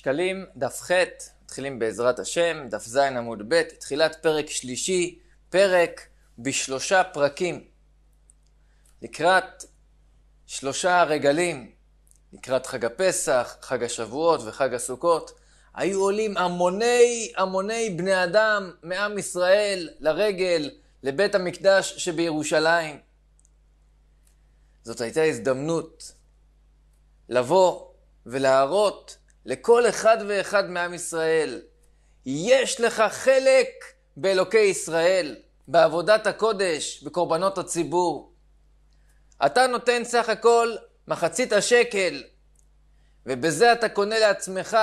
שקלים, דף ח', מתחילים בעזרת השם, דף ז' עמוד ב', תחילת פרק שלישי, פרק בשלושה פרקים. לקראת שלושה רגלים, לקראת חג הפסח, חג השבועות וחג הסוכות, היו עולים המוני המוני בני אדם מעם ישראל לרגל, לבית המקדש שבירושלים. זאת הייתה הזדמנות לבוא ולהראות לכל אחד ואחד מעם ישראל. יש לך חלק באלוקי ישראל, בעבודת הקודש, בקורבנות הציבור. אתה נותן סך הכל מחצית השקל, ובזה אתה קונה לעצמך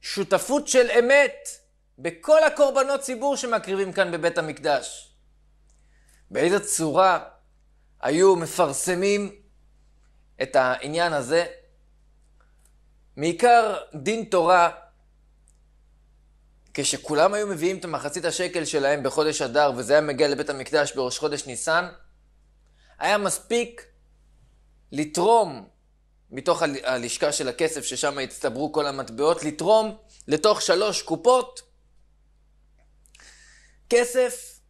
שותפות של אמת בכל הקורבנות ציבור שמקריבים כאן בבית המקדש. באיזו צורה היו מפרסמים את העניין הזה? מעיקר דין תורה, כשכולם היו מביאים את מחצית השקל שלהם בחודש אדר, וזה היה מגיע לבית המקדש בראש חודש ניסן, היה מספיק לתרום מתוך הלשכה של הכסף, ששם הצטברו כל המטבעות, לתרום לתוך שלוש קופות כסף,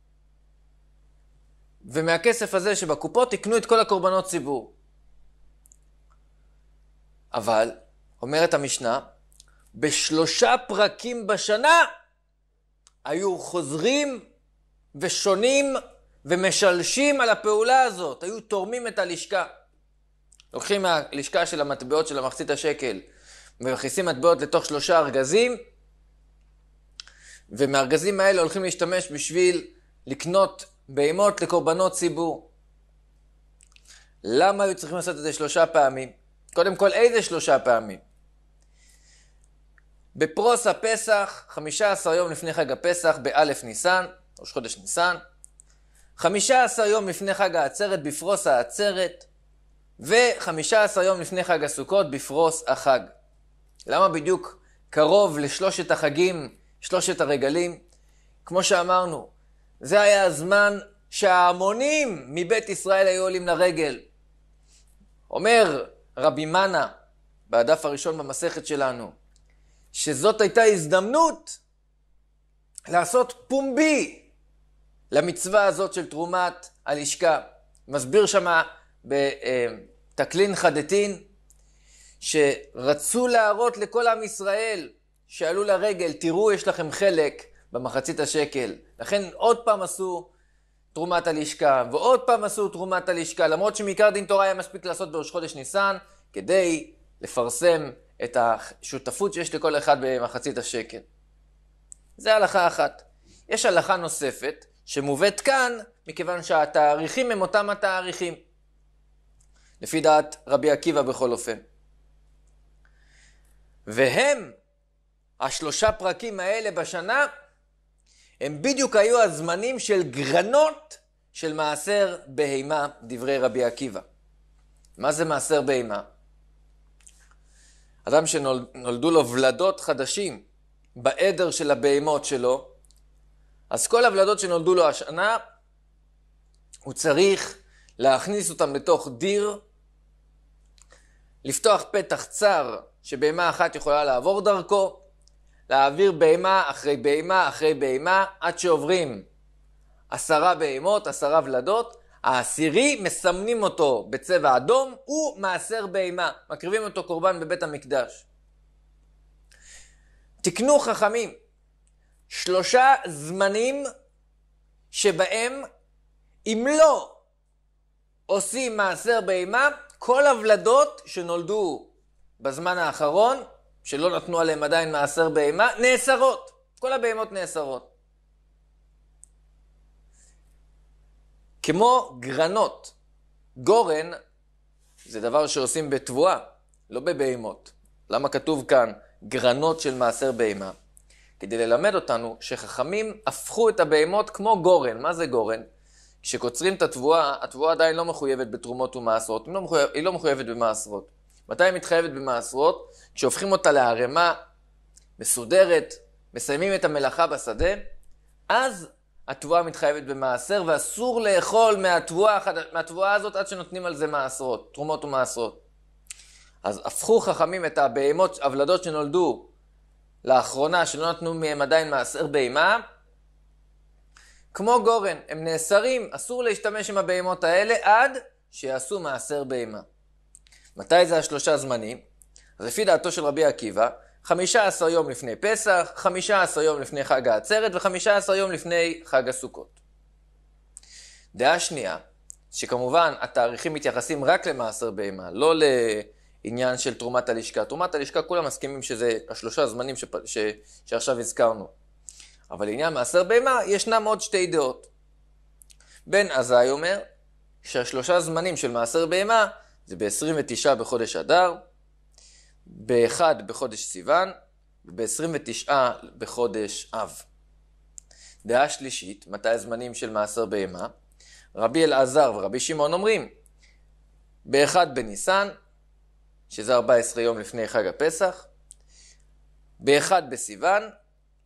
ומהכסף הזה שבקופות יקנו את כל הקורבנות ציבור. אבל אומרת המשנה, בשלושה פרקים בשנה היו חוזרים ושונים ומשלשים על הפעולה הזאת, היו תורמים את הלשכה. לוקחים מהלשכה של המטבעות של המחצית השקל ומכניסים מטבעות לתוך שלושה ארגזים, ומהארגזים האלה הולכים להשתמש בשביל לקנות בהמות לקורבנות ציבור. למה היו צריכים לעשות את זה שלושה פעמים? קודם כל, איזה שלושה פעמים? בפרוס הפסח, 15 יום לפני חג הפסח, באלף ניסן, ראש חודש ניסן, 15 יום לפני חג העצרת, בפרוס העצרת, ו-15 יום לפני חג הסוכות, בפרוס החג. למה בדיוק קרוב לשלושת החגים, שלושת הרגלים? כמו שאמרנו, זה היה הזמן שההמונים מבית ישראל היו עולים לרגל. אומר רבי מנה, בדף הראשון במסכת שלנו, שזאת הייתה הזדמנות לעשות פומבי למצווה הזאת של תרומת הלשכה. מסביר שמה בתקלין חדתין, שרצו להראות לכל עם ישראל שעלו לרגל, תראו, יש לכם חלק במחצית השקל. לכן עוד פעם עשו תרומת הלשכה, ועוד פעם עשו תרומת הלשכה, למרות שמעיקר דין תורה היה מספיק לעשות בראש חודש ניסן, כדי לפרסם את השותפות שיש לכל אחד במחצית השקל. זה הלכה אחת. יש הלכה נוספת שמובאת כאן מכיוון שהתאריכים הם אותם התאריכים. לפי דעת רבי עקיבא בכל אופן. והם, השלושה פרקים האלה בשנה, הם בדיוק היו הזמנים של גרנות של מעשר בהימה, דברי רבי עקיבא. מה זה מעשר בהימה? אדם שנולדו לו ולדות חדשים בעדר של הבהמות שלו, אז כל הוולדות שנולדו לו השנה, הוא צריך להכניס אותם לתוך דיר, לפתוח פתח צר שבהמה אחת יכולה לעבור דרכו, להעביר בהמה אחרי בהמה אחרי בהמה, עד שעוברים עשרה בהמות, עשרה ולדות, העשירי, מסמנים אותו בצבע אדום, הוא מעשר בהמה. מקריבים אותו קורבן בבית המקדש. תקנו חכמים שלושה זמנים שבהם אם לא עושים מעשר בהמה, כל הוולדות שנולדו בזמן האחרון, שלא נתנו עליהם עדיין מעשר בהמה, נאסרות. כל הבהמות נאסרות. כמו גרנות. גורן זה דבר שעושים בתבואה, לא בבהימות. למה כתוב כאן גרנות של מעשר בהימה? כדי ללמד אותנו שחכמים הפכו את הבהמות כמו גורן. מה זה גורן? כשקוצרים את התבואה, התבואה עדיין לא מחויבת בתרומות ומעשרות, היא לא, מחויב, היא לא מחויבת במעשרות. מתי היא מתחייבת במעשרות? כשהופכים אותה לערימה מסודרת, מסיימים את המלאכה בשדה, אז התבואה מתחייבת במעשר, ואסור לאכול מהתבואה, מהתבואה הזאת עד שנותנים על זה מעשרות, תרומות ומעשרות. אז הפכו חכמים את הבהמות, הוולדות שנולדו לאחרונה, שלא נתנו מהם עדיין מעשר בהמה, כמו גורן, הם נאסרים, אסור להשתמש עם הבהמות האלה עד שיעשו מעשר בהמה. מתי זה השלושה זמנים? אז לפי דעתו של רבי עקיבא, חמישה עשר יום לפני פסח, חמישה עשר יום לפני חג העצרת וחמישה עשר יום לפני חג הסוכות. דעה שנייה, שכמובן התאריכים מתייחסים רק למעשר בהמה, לא לעניין של תרומת הלשכה. תרומת הלשכה, כולם מסכימים שזה השלושה זמנים שפ... ש... שעכשיו הזכרנו. אבל לעניין מעשר בהמה, ישנם עוד שתי דעות. בן עזאי אומר שהשלושה זמנים של מעשר בהמה זה ב-29 בחודש אדר, ב-1 בחודש סיוון ב 29 בחודש אב. דעה שלישית, מתי הזמנים של מעשר בהמה? רבי אלעזר ורבי שמעון אומרים, ב-1 בניסן, שזה 14 יום לפני חג הפסח, ב-1 בסיוון,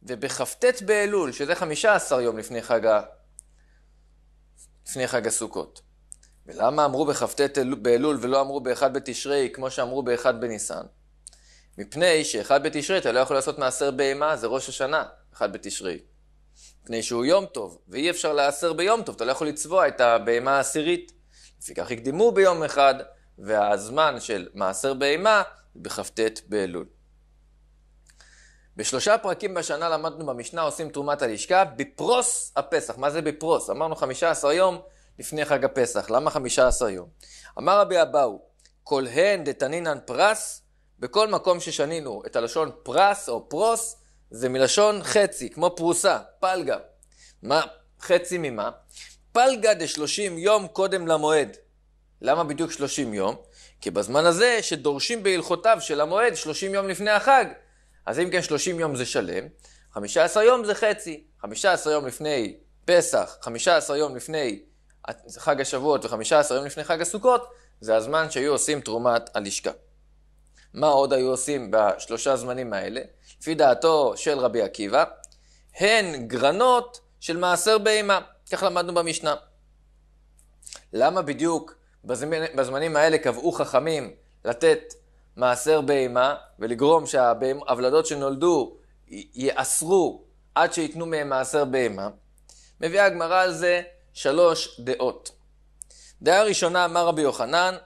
ובכ"ט באלול, שזה 15 יום לפני חג, ה... לפני חג הסוכות. ולמה אמרו בכ"ט באלול ולא אמרו ב-1 בתשרי, כמו שאמרו ב-1 בניסן? מפני שאחד בתשרי אתה לא יכול לעשות מעשר בהמה, זה ראש השנה, אחד בתשרי. מפני שהוא יום טוב, ואי אפשר לעשר ביום טוב, אתה לא יכול לצבוע את הבהמה העשירית. לפיכך הקדימו ביום אחד, והזמן של מעשר בהמה בכ"ט באלול. בשלושה פרקים בשנה למדנו במשנה עושים תרומת הלשכה בפרוס הפסח. מה זה בפרוס? אמרנו חמישה עשר יום לפני חג הפסח. למה חמישה עשר יום? אמר רבי אבאו, כל הן דתנינן פרס בכל מקום ששנינו את הלשון פרס או פרוס, זה מלשון חצי, כמו פרוסה, פלגה. מה, חצי ממה? פלגה שלושים יום קודם למועד. למה בדיוק שלושים יום? כי בזמן הזה שדורשים בהלכותיו של המועד שלושים יום לפני החג. אז אם כן שלושים יום זה שלם, חמישה עשר יום זה חצי. חמישה עשר יום לפני פסח, חמישה עשר יום לפני חג השבועות וחמישה עשר יום לפני חג הסוכות, זה הזמן שהיו עושים תרומת הלשכה. מה עוד היו עושים בשלושה זמנים האלה? לפי דעתו של רבי עקיבא, הן גרנות של מעשר בהמה. כך למדנו במשנה. למה בדיוק בזמנים האלה קבעו חכמים לתת מעשר בהמה ולגרום שהוולדות שנולדו יאסרו עד שייתנו מהם מעשר בהמה? מביאה הגמרא על זה שלוש דעות. דעה ראשונה אמר רבי יוחנן,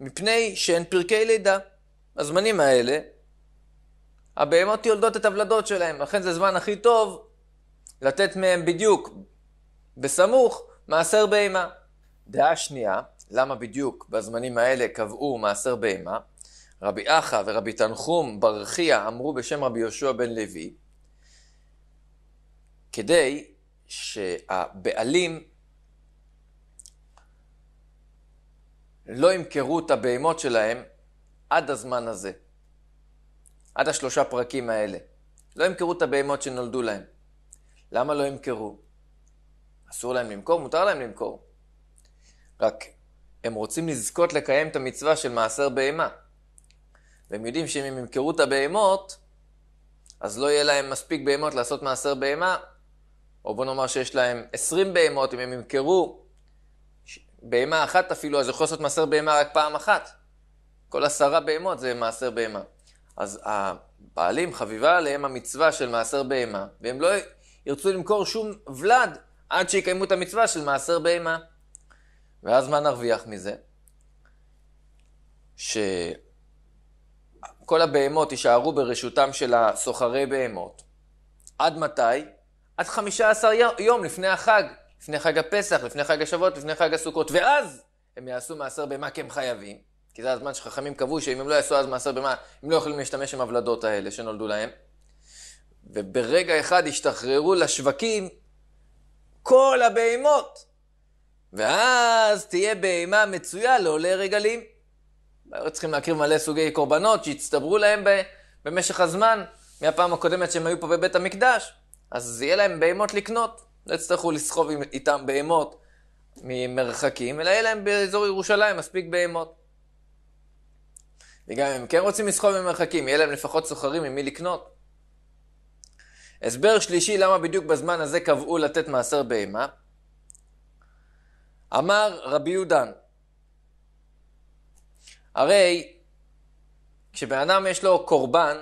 מפני שאין פרקי לידה. בזמנים האלה, הבהמות יולדות את הוולדות שלהם, לכן זה זמן הכי טוב לתת מהם בדיוק, בסמוך, מעשר בהמה. דעה שנייה, למה בדיוק בזמנים האלה קבעו מעשר בהמה? רבי אחא ורבי תנחום ברכיה אמרו בשם רבי יהושע בן לוי, כדי שהבעלים לא ימכרו את הבהמות שלהם עד הזמן הזה. עד השלושה פרקים האלה. לא ימכרו את הבהמות שנולדו להם. למה לא ימכרו? אסור להם למכור, מותר להם למכור. רק הם רוצים לזכות לקיים את המצווה של מעשר בהמה. והם יודעים שאם הם ימכרו את הבהמות, אז לא יהיה להם מספיק בהמות לעשות מעשר בהמה, או בוא נאמר שיש להם 20 בהמות, אם הם ימכרו בהמה אחת אפילו, אז יכול לעשות מעשר בהמה רק פעם אחת. כל עשרה בהמות זה מעשר בהמה. אז הבעלים חביבה עליהם המצווה של מעשר בהמה, והם לא ירצו למכור שום ולד עד שיקיימו את המצווה של מעשר בהמה. ואז מה נרוויח מזה? שכל הבהמות יישארו ברשותם של הסוחרי בהמות. עד מתי? עד 15 יום לפני החג, לפני חג הפסח, לפני חג השבועות, לפני חג הסוכות, ואז הם יעשו מעשר בהמה כי הם חייבים. כי זה הזמן שחכמים קבעו שאם הם לא יעשו אז מעשר במה, הם לא יכולים להשתמש עם הוולדות האלה שנולדו להם. וברגע אחד השתחררו לשווקים כל הבהמות. ואז תהיה בהמה מצויה לעולי רגלים. היו צריכים להקריב מלא סוגי קורבנות שהצטברו להם במשך הזמן, מהפעם הקודמת שהם היו פה בבית המקדש. אז יהיה להם בהמות לקנות, לא יצטרכו לסחוב איתם בהמות ממרחקים, אלא יהיה להם באזור ירושלים מספיק בהמות. וגם אם הם כן רוצים לסחוב במרחקים, יהיה להם לפחות סוחרים ממי לקנות. הסבר שלישי למה בדיוק בזמן הזה קבעו לתת מעשר בהמה. אמר רבי יהודן, הרי כשבן אדם יש לו קורבן,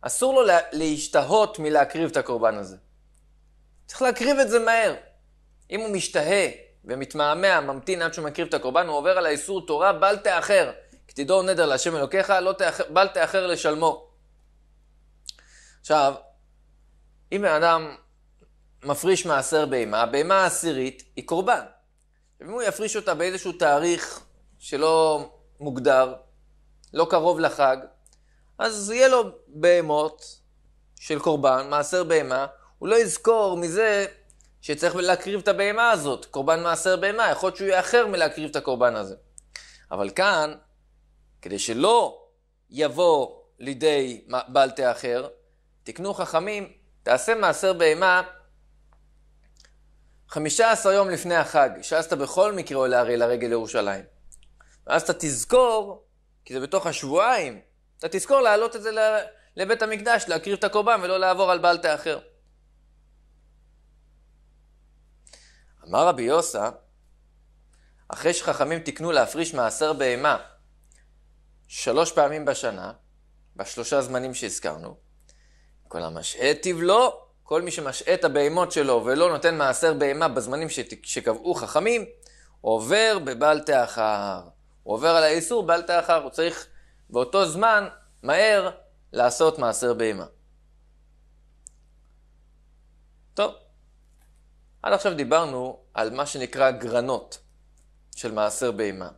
אסור לו להשתהות מלהקריב את הקורבן הזה. צריך להקריב את זה מהר. אם הוא משתהה ומתמהמה, ממתין עד שהוא מקריב את הקורבן, הוא עובר על האיסור תורה, בל תאחר. תדור נדר להשם אלוקיך, לא תאחר, בל תאחר לשלמו. עכשיו, אם האדם מפריש מעשר בהמה, הבהמה העשירית היא קורבן. אם הוא יפריש אותה באיזשהו תאריך שלא מוגדר, לא קרוב לחג, אז יהיה לו בהמות של קורבן, מעשר בהמה, הוא לא יזכור מזה שצריך להקריב את הבהמה הזאת, קורבן מעשר בהמה, יכול להיות שהוא יאחר מלהקריב את הקורבן הזה. אבל כאן, כדי שלא יבוא לידי בעל תה אחר, תקנו חכמים, תעשה מעשר בהמה 15 יום לפני החג, שאז אתה בכל מקרה עולה הרי לרגל לירושלים. ואז אתה תזכור, כי זה בתוך השבועיים, אתה תזכור להעלות את זה לבית המקדש, להקריב את הקורבן ולא לעבור על בעל תה אחר. אמר רבי יוסף, אחרי שחכמים תיקנו להפריש מעשר בהמה שלוש פעמים בשנה, בשלושה זמנים שהזכרנו, כל המשעה תבלו, כל מי שמשעה את הבהמות שלו ולא נותן מעשר בהמה בזמנים שקבעו חכמים, עובר בבל תאחר. הוא עובר על האיסור בל תאחר, הוא צריך באותו זמן, מהר, לעשות מעשר בהמה. טוב, עד עכשיו דיברנו על מה שנקרא גרנות של מעשר בהמה.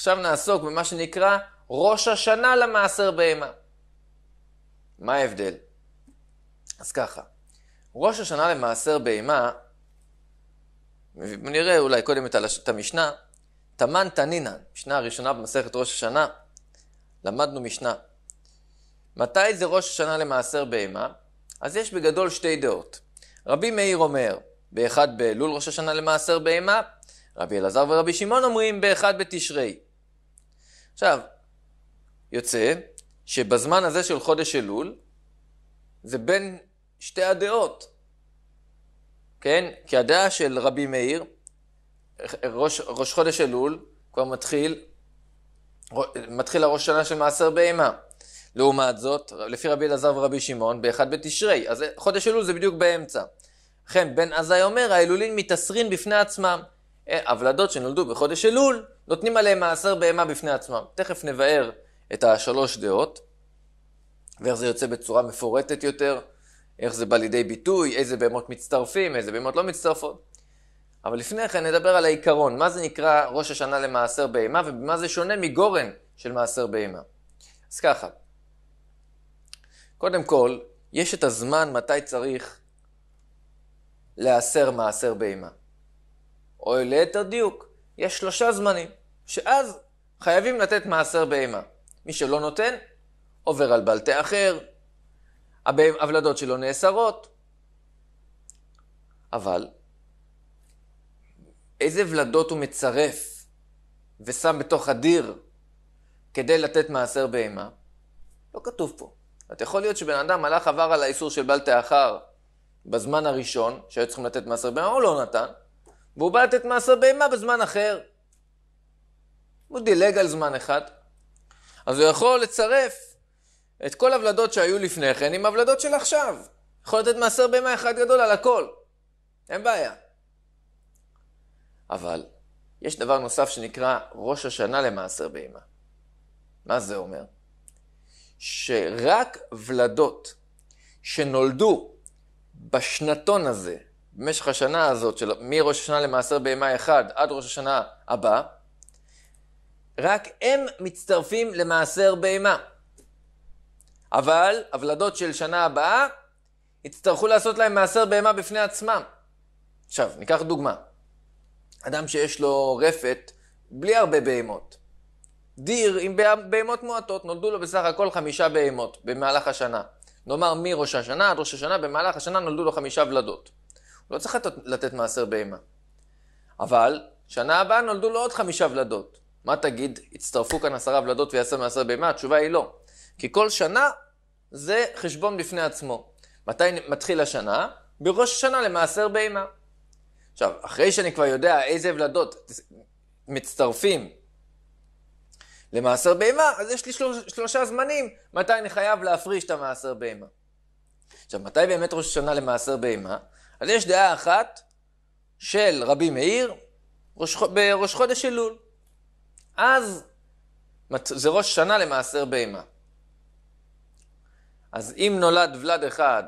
עכשיו נעסוק במה שנקרא ראש השנה למעשר בהמה. מה ההבדל? אז ככה, ראש השנה למעשר בהמה, נראה אולי קודם את, הלש... את המשנה, תמן תנינן, משנה הראשונה במסכת ראש השנה, למדנו משנה. מתי זה ראש השנה למעשר בהמה? אז יש בגדול שתי דעות. רבי מאיר אומר, באחד באלול ראש השנה למעשר בהמה, רבי אלעזר ורבי שמעון אומרים באחד בתשרי. עכשיו, יוצא שבזמן הזה של חודש אלול, זה בין שתי הדעות. כן? כי הדעה של רבי מאיר, ראש, ראש חודש אלול, כבר מתחיל, מתחיל הראש שנה של מעשר בהמה. לעומת זאת, לפי רבי אלעזר ורבי שמעון, באחד בתשרי. אז חודש אלול זה בדיוק באמצע. לכן, בן עזאי אומר, האלולים מתאסרין בפני עצמם. אה, הוולדות שנולדו בחודש אלול, נותנים עליהם מעשר בהמה בפני עצמם. תכף נבאר את השלוש דעות, ואיך זה יוצא בצורה מפורטת יותר, איך זה בא לידי ביטוי, איזה בהמות מצטרפים, איזה בהמות לא מצטרפות. אבל לפני כן נדבר על העיקרון, מה זה נקרא ראש השנה למעשר בהמה, ובמה זה שונה מגורן של מעשר בהמה. אז ככה, קודם כל, יש את הזמן מתי צריך להסר מעשר בהמה. או ליתר דיוק, יש שלושה זמנים. שאז חייבים לתת מעשר בהמה. מי שלא נותן, עובר על בלטה אחר, הוולדות שלו נאסרות. אבל איזה ולדות הוא מצרף ושם בתוך הדיר כדי לתת מעשר בהמה? לא כתוב פה. זאת יכול להיות שבן אדם הלך עבר על האיסור של בלטה אחר בזמן הראשון, שהיו צריכים לתת מעשר בהמה, הוא לא נתן, והוא בא לתת מעשר בהמה בזמן אחר. הוא דילג על זמן אחד, אז הוא יכול לצרף את כל הוולדות שהיו לפני כן עם הוולדות של עכשיו. יכול לתת מעשר בהמה אחד גדול על הכל, אין בעיה. אבל יש דבר נוסף שנקרא ראש השנה למעשר בהמה. מה זה אומר? שרק ולדות שנולדו בשנתון הזה, במשך השנה הזאת, של, מראש השנה למעשר בהמה אחד עד ראש השנה הבא, רק הם מצטרפים למעשר בהמה. אבל הוולדות של שנה הבאה יצטרכו לעשות להם מעשר בהמה בפני עצמם. עכשיו, ניקח דוגמה. אדם שיש לו רפת בלי הרבה בהמות. דיר עם בהמות מועטות, נולדו לו בסך הכל חמישה בהמות במהלך השנה. נאמר מראש השנה עד ראש השנה, במהלך השנה נולדו לו חמישה ולדות. הוא לא צריך לתת מעשר בהמה. אבל, שנה הבאה נולדו לו עוד חמישה ולדות. מה תגיד? הצטרפו כאן עשרה ולדות ויעשה מעשר בהמה? התשובה היא לא. כי כל שנה זה חשבון בפני עצמו. מתי מתחיל השנה? בראש השנה למעשר בהמה. עכשיו, אחרי שאני כבר יודע איזה ולדות מצטרפים למעשר בהמה, אז יש לי שלוש, שלושה זמנים מתי אני חייב להפריש את המעשר בהמה. עכשיו, מתי באמת ראש השנה למעשר בהמה? אז יש דעה אחת של רבי מאיר בראש חודש אלול. אז זה ראש שנה למעשר בהמה. אז אם נולד ולד אחד,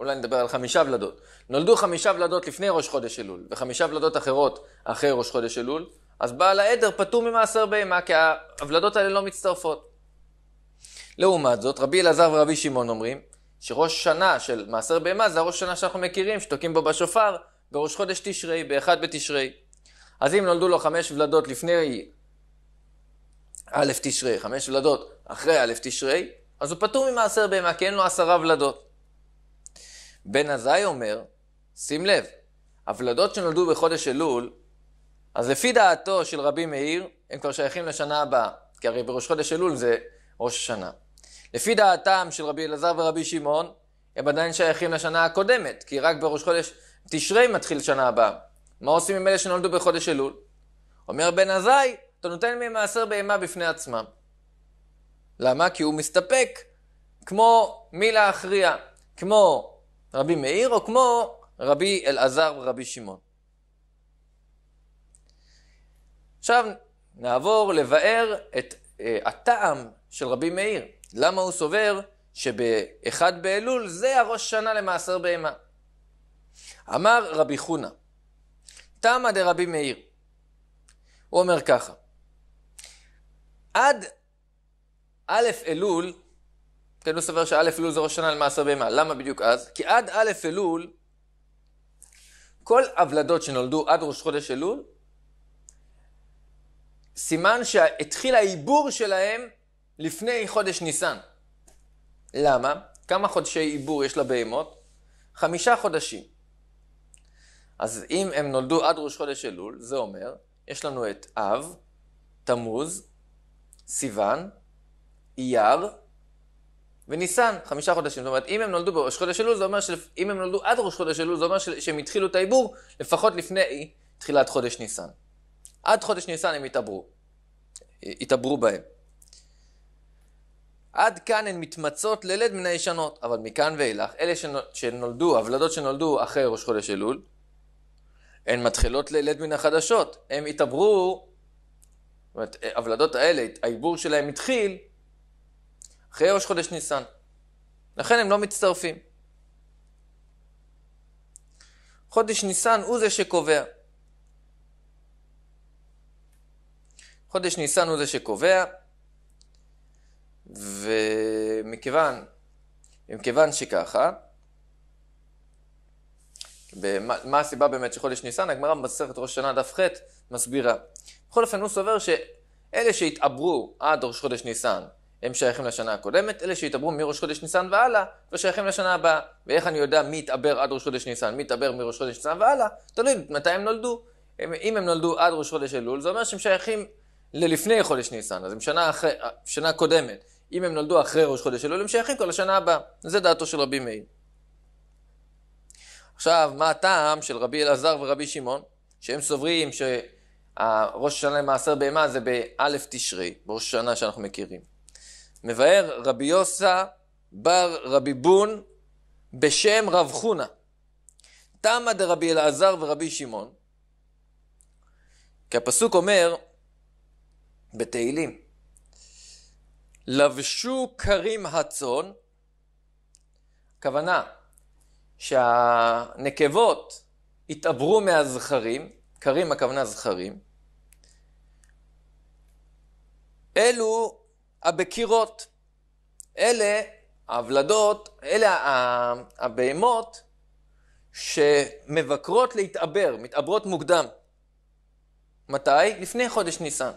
אולי נדבר על חמישה ולדות, נולדו חמישה ולדות לפני ראש חודש אלול, וחמישה ולדות אחרות אחרי ראש חודש אלול, אז בעל העדר פטור ממעשר בהמה, כי הוולדות האלה לא מצטרפות. לעומת זאת, רבי אלעזר ורבי שמעון אומרים, שראש שנה של מעשר בהמה זה הראש שנה שאנחנו מכירים, שתוקעים בו בשופר, בראש חודש תשרי, באחד בתשרי. אז אם נולדו לו חמש ולדות לפני א' תשרי, חמש ולדות אחרי א' תשרי, אז הוא פטור ממעשר בהמה, כי אין לו עשרה ולדות. בן עזאי אומר, שים לב, הוולדות שנולדו בחודש אלול, אז לפי דעתו של רבי מאיר, הם כבר שייכים לשנה הבאה, כי הרי בראש חודש אלול זה ראש השנה. לפי דעתם של רבי אלעזר ורבי שמעון, הם עדיין שייכים לשנה הקודמת, כי רק בראש חודש תשרי מתחיל שנה הבאה. מה עושים עם אלה שנולדו בחודש אלול? אומר בן עזאי, אתה נותן מהם מעשר בהמה בפני עצמם. למה? כי הוא מסתפק כמו מי להכריע, כמו רבי מאיר או כמו רבי אלעזר ורבי שמעון. עכשיו נעבור לבאר את אה, הטעם של רבי מאיר. למה הוא סובר שבאחד באלול זה הראש שנה למעשר בהמה. אמר רבי חונה, תמא דרבי מאיר. הוא אומר ככה, עד א' אלול, כן, הוא סובר שא' אלול זה ראש השנה למעשה בהמה. למה בדיוק אז? כי עד א' אלול, כל הוולדות שנולדו עד ראש חודש אלול, סימן שהתחיל העיבור שלהם לפני חודש ניסן. למה? כמה חודשי עיבור יש לבהמות? חמישה חודשים. אז אם הם נולדו עד ראש חודש אלול, זה אומר, יש לנו את אב, תמוז, סיוון, אייר וניסן, חמישה חודשים. זאת אומרת, אם הם נולדו בראש חודש אלול, זה אומר שאם הם נולדו עד ראש חודש אלול, זה אומר שהם התחילו את העיבור לפחות לפני תחילת חודש ניסן. עד חודש ניסן הם התעברו, התעברו בהם. עד כאן הן מתמצות ללד מן הישנות, אבל מכאן ואילך, אלה שנולדו, הוולדות שנולדו אחרי ראש חודש אלול, הן מתחילות לילד מן החדשות. הן התעברו, זאת אומרת, הוולדות האלה, העיבור שלהן התחיל אחרי ראש חודש ניסן. לכן הם לא מצטרפים. חודש ניסן הוא זה שקובע. חודש ניסן הוא זה שקובע, ומכיוון, ומכיוון שככה, מה הסיבה באמת שחודש ניסן, הגמרא במסכת ראש שנה דף ח' מסבירה. בכל אופן הוא סובר שאלה שהתעברו עד ראש חודש ניסן הם שייכים לשנה הקודמת, אלה שהתעברו מראש חודש ניסן והלאה כבר לא שייכים לשנה הבאה. ואיך אני יודע מי התעבר עד ראש חודש ניסן, מי התעבר מראש חודש ניסן והלאה, תלוי מתי הם נולדו. הם, אם הם נולדו עד ראש חודש אלול, זה אומר שהם שייכים ללפני חודש ניסן, אז הם שנה, אחרי, שנה קודמת. אם הם נולדו אחרי ראש חודש אלול, הם שייכים כל השנה הבאה. זה דעתו של רבי מאיר. עכשיו, מה הטעם של רבי אלעזר ורבי שמעון, שהם סוברים שהראש השנה למעשר בהמה זה באלף תשרי, בראש השנה שאנחנו מכירים. מבאר רבי יוסה בר רבי בון בשם רב חונה. תמא דרבי אלעזר ורבי שמעון, כי הפסוק אומר בתהילים, לבשו כרים הצאן, הכוונה, שהנקבות התעברו מהזכרים, קרים הכוונה זכרים, אלו הבקירות, אלה הוולדות, אלה הבהמות שמבקרות להתעבר, מתעברות מוקדם. מתי? לפני חודש ניסן.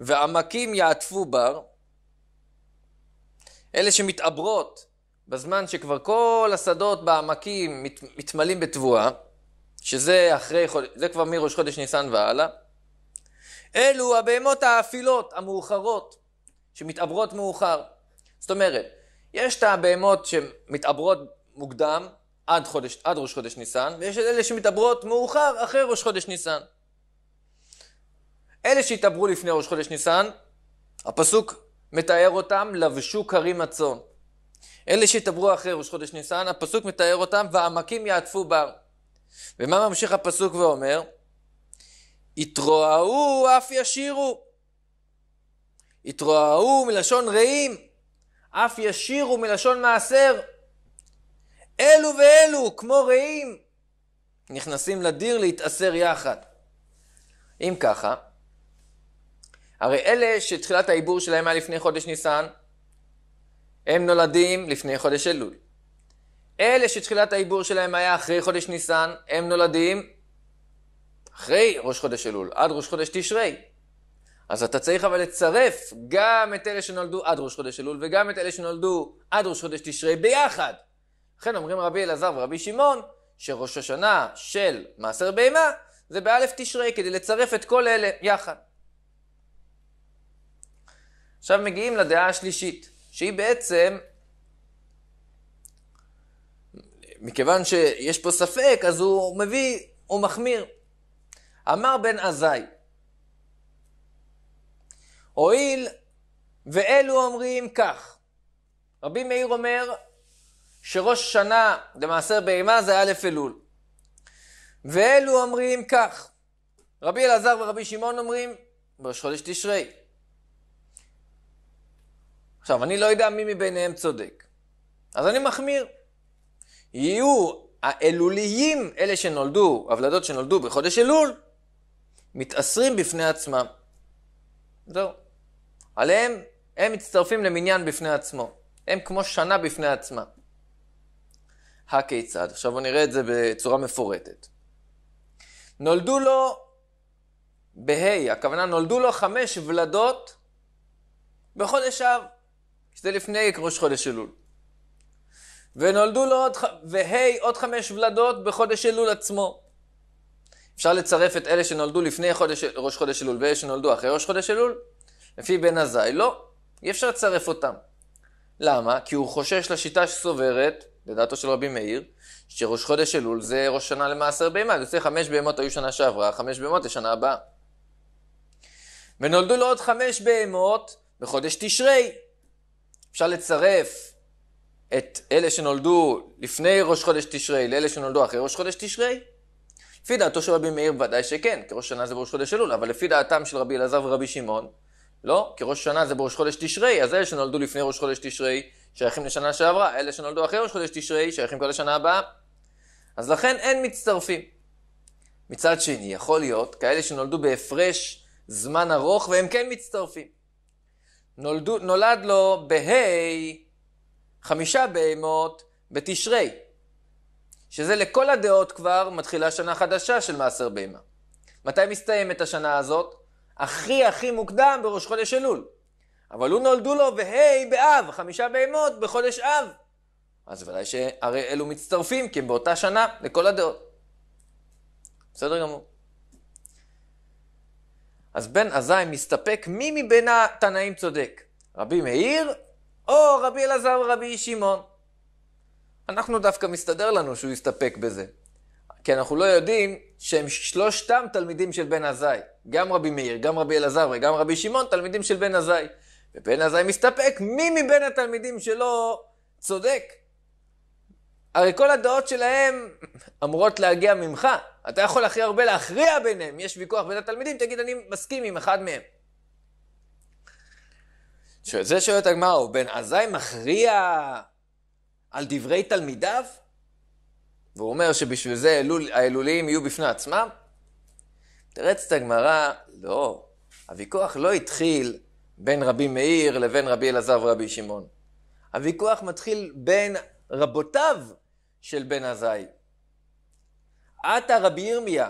ועמקים יעטפו בר, אלה שמתעברות בזמן שכבר כל השדות בעמקים מת, מתמלאים בתבואה, שזה אחרי, זה כבר מראש חודש ניסן והלאה, אלו הבהמות האפילות, המאוחרות, שמתעברות מאוחר. זאת אומרת, יש את הבהמות שמתעברות מוקדם, עד, חודש, עד ראש חודש ניסן, ויש את אלה שמתעברות מאוחר אחרי ראש חודש ניסן. אלה שהתעברו לפני ראש חודש ניסן, הפסוק מתאר אותם לבשו כרים הצאן. אלה שהתעברו אחרי ראש חודש ניסן, הפסוק מתאר אותם, והעמקים יעטפו בר. ומה ממשיך הפסוק ואומר? יתרועעו אף ישירו. יתרועעו מלשון רעים, אף ישירו מלשון מעשר. אלו ואלו, כמו רעים, נכנסים לדיר להתאסר יחד. אם ככה, הרי אלה שתחילת העיבור שלהם היה לפני חודש ניסן, הם נולדים לפני חודש אלול. אלה שתחילת העיבור שלהם היה אחרי חודש ניסן, הם נולדים אחרי ראש חודש אלול, עד ראש חודש תשרי. אז אתה צריך אבל לצרף גם את אלה שנולדו עד ראש חודש אלול וגם את אלה שנולדו עד ראש חודש תשרי ביחד. לכן אומרים רבי אלעזר ורבי שמעון, שראש השנה של מעשר בהמה זה באלף תשרי, כדי לצרף את כל אלה יחד. עכשיו מגיעים לדעה השלישית. שהיא בעצם, מכיוון שיש פה ספק, אז הוא מביא, הוא מחמיר. אמר בן עזאי, הואיל ואלו אומרים כך, רבי מאיר אומר שראש שנה למעשר בהמה זה א' אלול. ואלו אומרים כך, רבי אלעזר ורבי שמעון אומרים בראש חודש תשרי. עכשיו, אני לא יודע מי מביניהם צודק. אז אני מחמיר. יהיו האלוליים, אלה שנולדו, הוולדות שנולדו בחודש אלול, מתאסרים בפני עצמם. זהו. עליהם, הם מצטרפים למניין בפני עצמו. הם כמו שנה בפני עצמם. הכיצד? עכשיו בואו נראה את זה בצורה מפורטת. נולדו לו בה', הכוונה נולדו לו חמש ולדות בחודש אב. שזה לפני ראש חודש אלול. ונולדו לו עוד, והי עוד חמש ולדות בחודש אלול עצמו. אפשר לצרף את אלה שנולדו לפני חודש, ראש חודש אלול ואלה שנולדו אחרי ראש חודש אלול? לפי בן עזאי, לא, אי אפשר לצרף אותם. למה? כי הוא חושש לשיטה שסוברת, לדעתו של רבי מאיר, שראש חודש אלול זה ראש שנה למעשר בהמה, זה יוצא חמש בהמות היו שנה שעברה, חמש בהמות לשנה הבאה. ונולדו לו עוד חמש בהמות בחודש תשרי, אפשר לצרף את אלה שנולדו לפני ראש חודש תשרי לאלה שנולדו אחרי ראש חודש תשרי? לפי דעתו של רבי מאיר ודאי שכן, כי ראש שנה זה בראש חודש אלול, אבל לפי דעתם של רבי אלעזר ורבי שמעון, לא, כי ראש שנה זה בראש חודש תשרי, אז אלה שנולדו לפני ראש חודש תשרי שייכים לשנה שעברה, אלה שנולדו אחרי ראש חודש תשרי שייכים כל השנה הבאה. אז לכן אין מצטרפים. מצד שני, יכול להיות כאלה שנולדו בהפרש זמן ארוך והם כן מצטרפים. נולדו, נולד לו בה' חמישה בהמות בתשרי, שזה לכל הדעות כבר מתחילה שנה חדשה של מעשר בהמה. מתי מסתיימת השנה הזאת? הכי הכי מוקדם בראש חודש אלול. אבל הוא נולדו לו בה' באב, חמישה בהמות בחודש אב. אז ודאי שהרי אלו מצטרפים, כי הם באותה שנה, לכל הדעות. בסדר גמור. אז בן עזאי מסתפק מי מבין התנאים צודק, רבי מאיר או רבי אלעזר ורבי שמעון. אנחנו דווקא מסתדר לנו שהוא יסתפק בזה, כי אנחנו לא יודעים שהם שלושתם תלמידים של בן עזאי, גם רבי מאיר, גם רבי אלעזר וגם רבי שמעון תלמידים של בן עזאי. ובן עזאי מסתפק מי מבין התלמידים שלו צודק. הרי כל הדעות שלהם אמורות להגיע ממך, אתה יכול הכי הרבה להכריע ביניהם. יש ויכוח בין התלמידים, תגיד, אני מסכים עם אחד מהם. זה שואלת הגמרא, בן עזאי מכריע על דברי תלמידיו? והוא אומר שבשביל זה אלול, האלולים יהיו בפני עצמם? תרצת הגמרא, לא. הוויכוח לא התחיל בין רבי מאיר לבין רבי אלעזר ורבי שמעון. הוויכוח מתחיל בין רבותיו של בן עזאי. עתה רבי ירמיה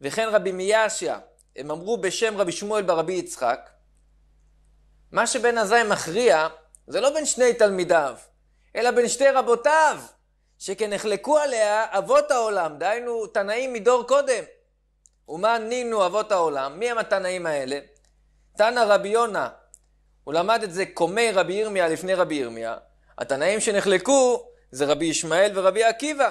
וכן רבי מיאשיה, הם אמרו בשם רבי שמואל ברבי יצחק, מה שבן עזאי מכריע זה לא בין שני תלמידיו, אלא בין שתי רבותיו, שכן נחלקו עליה אבות העולם, דהיינו תנאים מדור קודם. ומה נינו אבות העולם? מי הם התנאים האלה? תנא רבי יונה, הוא למד את זה קומי רבי ירמיה לפני רבי ירמיה. התנאים שנחלקו זה רבי ישמעאל ורבי עקיבא.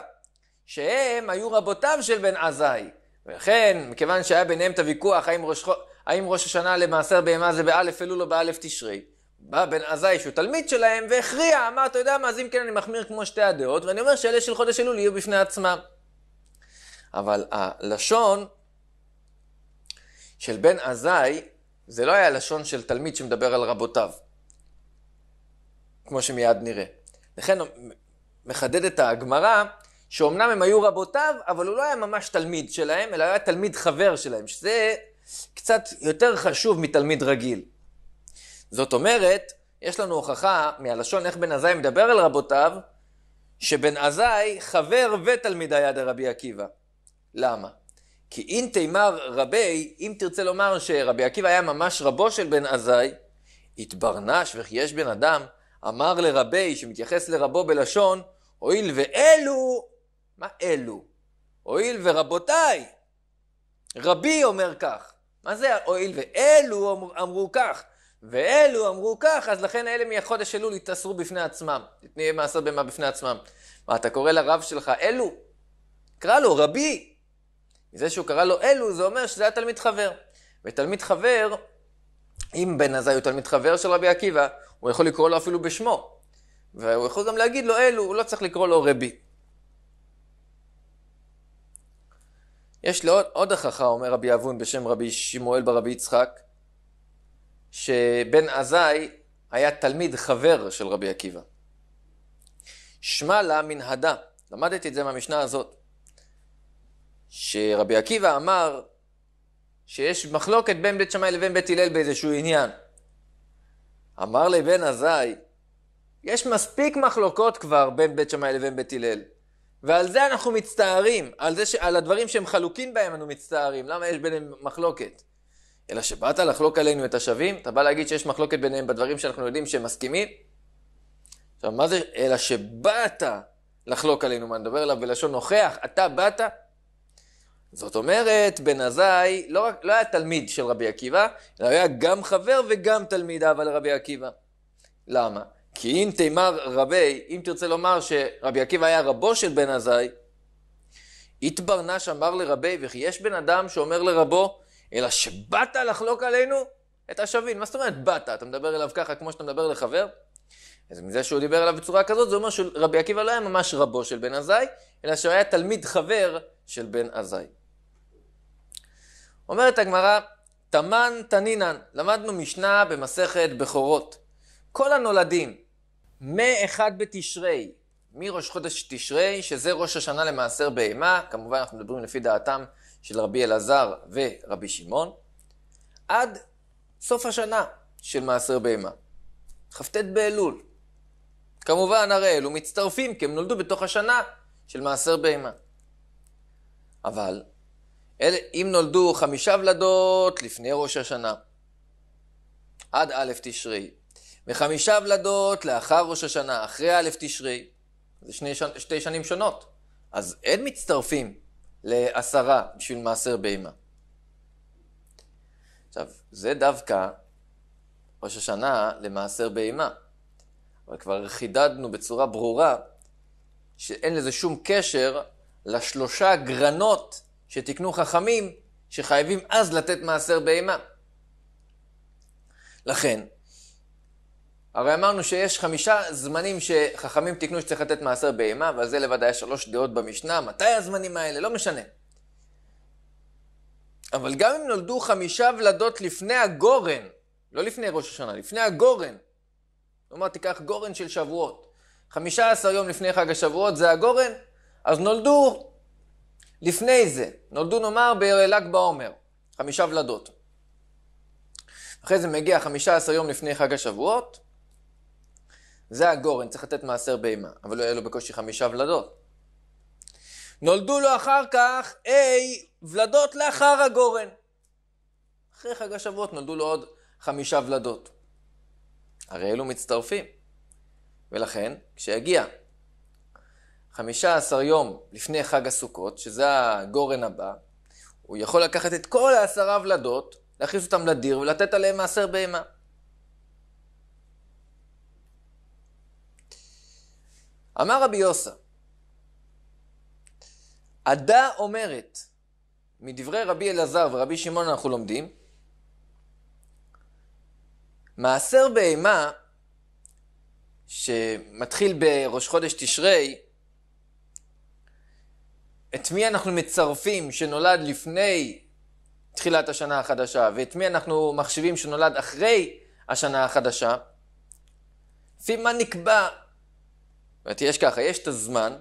שהם היו רבותיו של בן עזאי. ולכן, מכיוון שהיה ביניהם את הוויכוח האם ראש, האם ראש השנה למעשר בהמה זה באלף אלול או באלף תשרי, בא בן עזאי שהוא תלמיד שלהם והכריע, אמר, אתה יודע מה, אז אם כן אני מחמיר כמו שתי הדעות, ואני אומר שאלה של חודש אלול יהיו בפני עצמם. אבל הלשון של בן עזאי, זה לא היה לשון של תלמיד שמדבר על רבותיו, כמו שמיד נראה. לכן מחדדת הגמרא שאומנם הם היו רבותיו, אבל הוא לא היה ממש תלמיד שלהם, אלא היה תלמיד חבר שלהם, שזה קצת יותר חשוב מתלמיד רגיל. זאת אומרת, יש לנו הוכחה מהלשון איך בן עזאי מדבר על רבותיו, שבן עזאי חבר ותלמיד היה דרבי עקיבא. למה? כי אם תימר רבי, אם תרצה לומר שרבי עקיבא היה ממש רבו של בן עזאי, התברנש וכי יש בן אדם, אמר לרבי, שמתייחס לרבו בלשון, הואיל ואלו מה אלו? הואיל ורבותיי, רבי אומר כך. מה זה הואיל ואלו אמרו כך, ואלו אמרו כך, אז לכן אלה מהחודש אלול יתאסרו בפני עצמם. תתני מעשות במה בפני עצמם. מה, אתה קורא לרב שלך אלו? קרא לו רבי. זה שהוא קרא לו אלו, זה אומר שזה היה תלמיד חבר. ותלמיד חבר, אם בן עזאי הוא תלמיד חבר של רבי עקיבא, הוא יכול לקרוא לו אפילו בשמו. והוא יכול גם להגיד לו אלו, הוא לא צריך לקרוא לו רבי. יש לו עוד, עוד הכחה, אומר רבי אבון בשם רבי שמואל ברבי יצחק, שבן עזאי היה תלמיד חבר של רבי עקיבא. שמע לה מנהדה, למדתי את זה מהמשנה הזאת, שרבי עקיבא אמר שיש מחלוקת בין בית שמאי לבין בית הלל באיזשהו עניין. אמר לבן עזאי, יש מספיק מחלוקות כבר בין בית שמאי לבין בית הלל. ועל זה אנחנו מצטערים, על, זה ש... על הדברים שהם חלוקים בהם אנו מצטערים, למה יש ביניהם מחלוקת? אלא שבאת לחלוק עלינו את השווים, אתה בא להגיד שיש מחלוקת ביניהם בדברים שאנחנו יודעים שהם מסכימים? עכשיו, מה זה, אלא שבאת לחלוק עלינו, מה נדבר עליו בלשון נוכח, אתה באת? זאת אומרת, בן עזאי לא, לא היה תלמיד של רבי עקיבא, אלא היה גם חבר וגם תלמיד אהבה רבי עקיבא. למה? כי אם תימר רבי, אם תרצה לומר שרבי עקיבא היה רבו של בן עזאי, התברנש אמר לרבי, וכי יש בן אדם שאומר לרבו, אלא שבאת לחלוק עלינו את השבין. מה זאת אומרת באת? אתה מדבר אליו ככה כמו שאתה מדבר לחבר? אז מזה שהוא דיבר אליו בצורה כזאת, זה אומר שרבי עקיבא לא היה ממש רבו של בן עזאי, אלא שהוא היה תלמיד חבר של בן עזאי. אומרת הגמרא, תמן תנינן, למדנו משנה במסכת בכורות. כל הנולדים, מאחד בתשרי, מראש חודש תשרי, שזה ראש השנה למעשר בהמה, כמובן אנחנו מדברים לפי דעתם של רבי אלעזר ורבי שמעון, עד סוף השנה של מעשר בהמה, כ"ט באלול. כמובן הרי אלו מצטרפים כי הם נולדו בתוך השנה של מעשר בהמה. אבל אל, אם נולדו חמישה ולדות לפני ראש השנה, עד א' תשרי, וחמישה ולדות לאחר ראש השנה, אחרי א' תשרי. זה שני, שתי שנים שונות. אז אין מצטרפים לעשרה בשביל מעשר בהמה. עכשיו, זה דווקא ראש השנה למעשר בהמה. אבל כבר חידדנו בצורה ברורה שאין לזה שום קשר לשלושה גרנות שתיקנו חכמים שחייבים אז לתת מעשר בהמה. לכן, הרי אמרנו שיש חמישה זמנים שחכמים תיקנו שצריך לתת מעשר בהמה, ועל זה לבד היה שלוש דעות במשנה, מתי הזמנים האלה? לא משנה. אבל גם אם נולדו חמישה ולדות לפני הגורן, לא לפני ראש השנה, לפני הגורן, כלומר תיקח גורן של שבועות, חמישה עשר יום לפני חג השבועות זה הגורן, אז נולדו לפני זה, נולדו נאמר בל"ג בעומר, חמישה ולדות. אחרי זה מגיע חמישה עשר יום לפני חג השבועות, זה הגורן, צריך לתת מעשר בהמה, אבל לא היה לו בקושי חמישה ולדות. נולדו לו אחר כך, היי, ולדות לאחר הגורן. אחרי חג השבועות נולדו לו עוד חמישה ולדות. הרי אלו מצטרפים. ולכן, כשיגיע חמישה עשר יום לפני חג הסוכות, שזה הגורן הבא, הוא יכול לקחת את כל העשרה ולדות, להכניס אותם לדיר ולתת עליהם מעשר בהמה. אמר רבי יוסף, עדה אומרת, מדברי רבי אלעזר ורבי שמעון אנחנו לומדים, מעשר בהמה שמתחיל בראש חודש תשרי, את מי אנחנו מצרפים שנולד לפני תחילת השנה החדשה, ואת מי אנחנו מחשיבים שנולד אחרי השנה החדשה, לפי מה נקבע זאת אומרת, יש ככה, יש את הזמן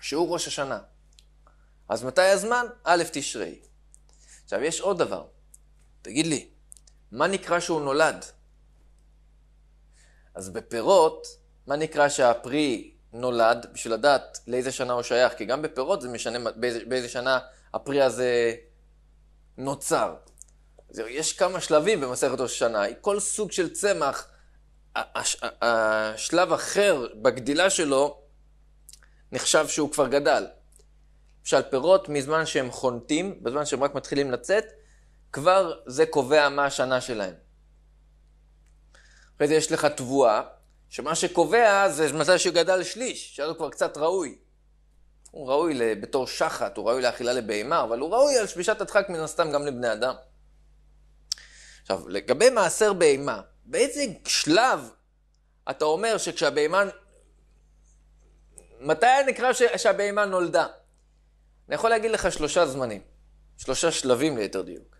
שהוא ראש השנה. אז מתי הזמן? א' תשרי. עכשיו, יש עוד דבר. תגיד לי, מה נקרא שהוא נולד? אז בפירות, מה נקרא שהפרי נולד, בשביל לדעת לאיזה שנה הוא שייך? כי גם בפירות זה משנה באיזה, באיזה שנה הפרי הזה נוצר. יש כמה שלבים במסכת ראש השנה. כל סוג של צמח השלב אחר בגדילה שלו נחשב שהוא כבר גדל. למשל פירות, מזמן שהם חונטים, בזמן שהם רק מתחילים לצאת, כבר זה קובע מה השנה שלהם. אחרי זה יש לך תבואה, שמה שקובע זה מזל שהוא גדל שליש, שאז הוא כבר קצת ראוי. הוא ראוי בתור שחת, הוא ראוי לאכילה לבהמה, אבל הוא ראוי על שבישת הדחק מן הסתם גם לבני אדם. עכשיו, לגבי מעשר בהמה, באיזה שלב אתה אומר שכשהבהמה... מתי נקרא ש... שהבהמה נולדה? אני יכול להגיד לך שלושה זמנים, שלושה שלבים ליתר דיוק.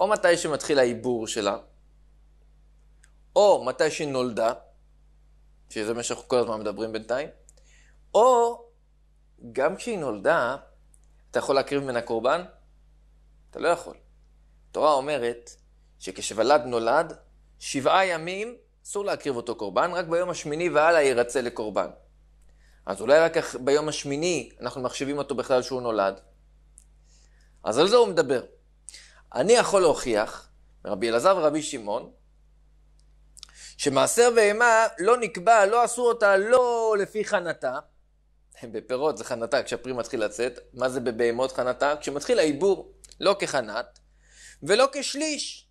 או מתי שמתחיל העיבור שלה, או מתי שהיא נולדה, שזה מה שאנחנו כל הזמן מדברים בינתיים, או גם כשהיא נולדה, אתה יכול להקריב ממנה קורבן? אתה לא יכול. התורה אומרת שכשוולד נולד, שבעה ימים אסור להקריב אותו קורבן, רק ביום השמיני והלאה יירצה לקורבן. אז אולי רק ביום השמיני אנחנו מחשיבים אותו בכלל שהוא נולד. אז על זה הוא מדבר. אני יכול להוכיח, רבי אלעזר ורבי שמעון, שמעשר ואימה לא נקבע, לא עשו אותה, לא לפי חנתה. בפירות זה חנתה, כשהפרי מתחיל לצאת. מה זה בבהמות חנתה? כשמתחיל העיבור, לא כחנת ולא כשליש.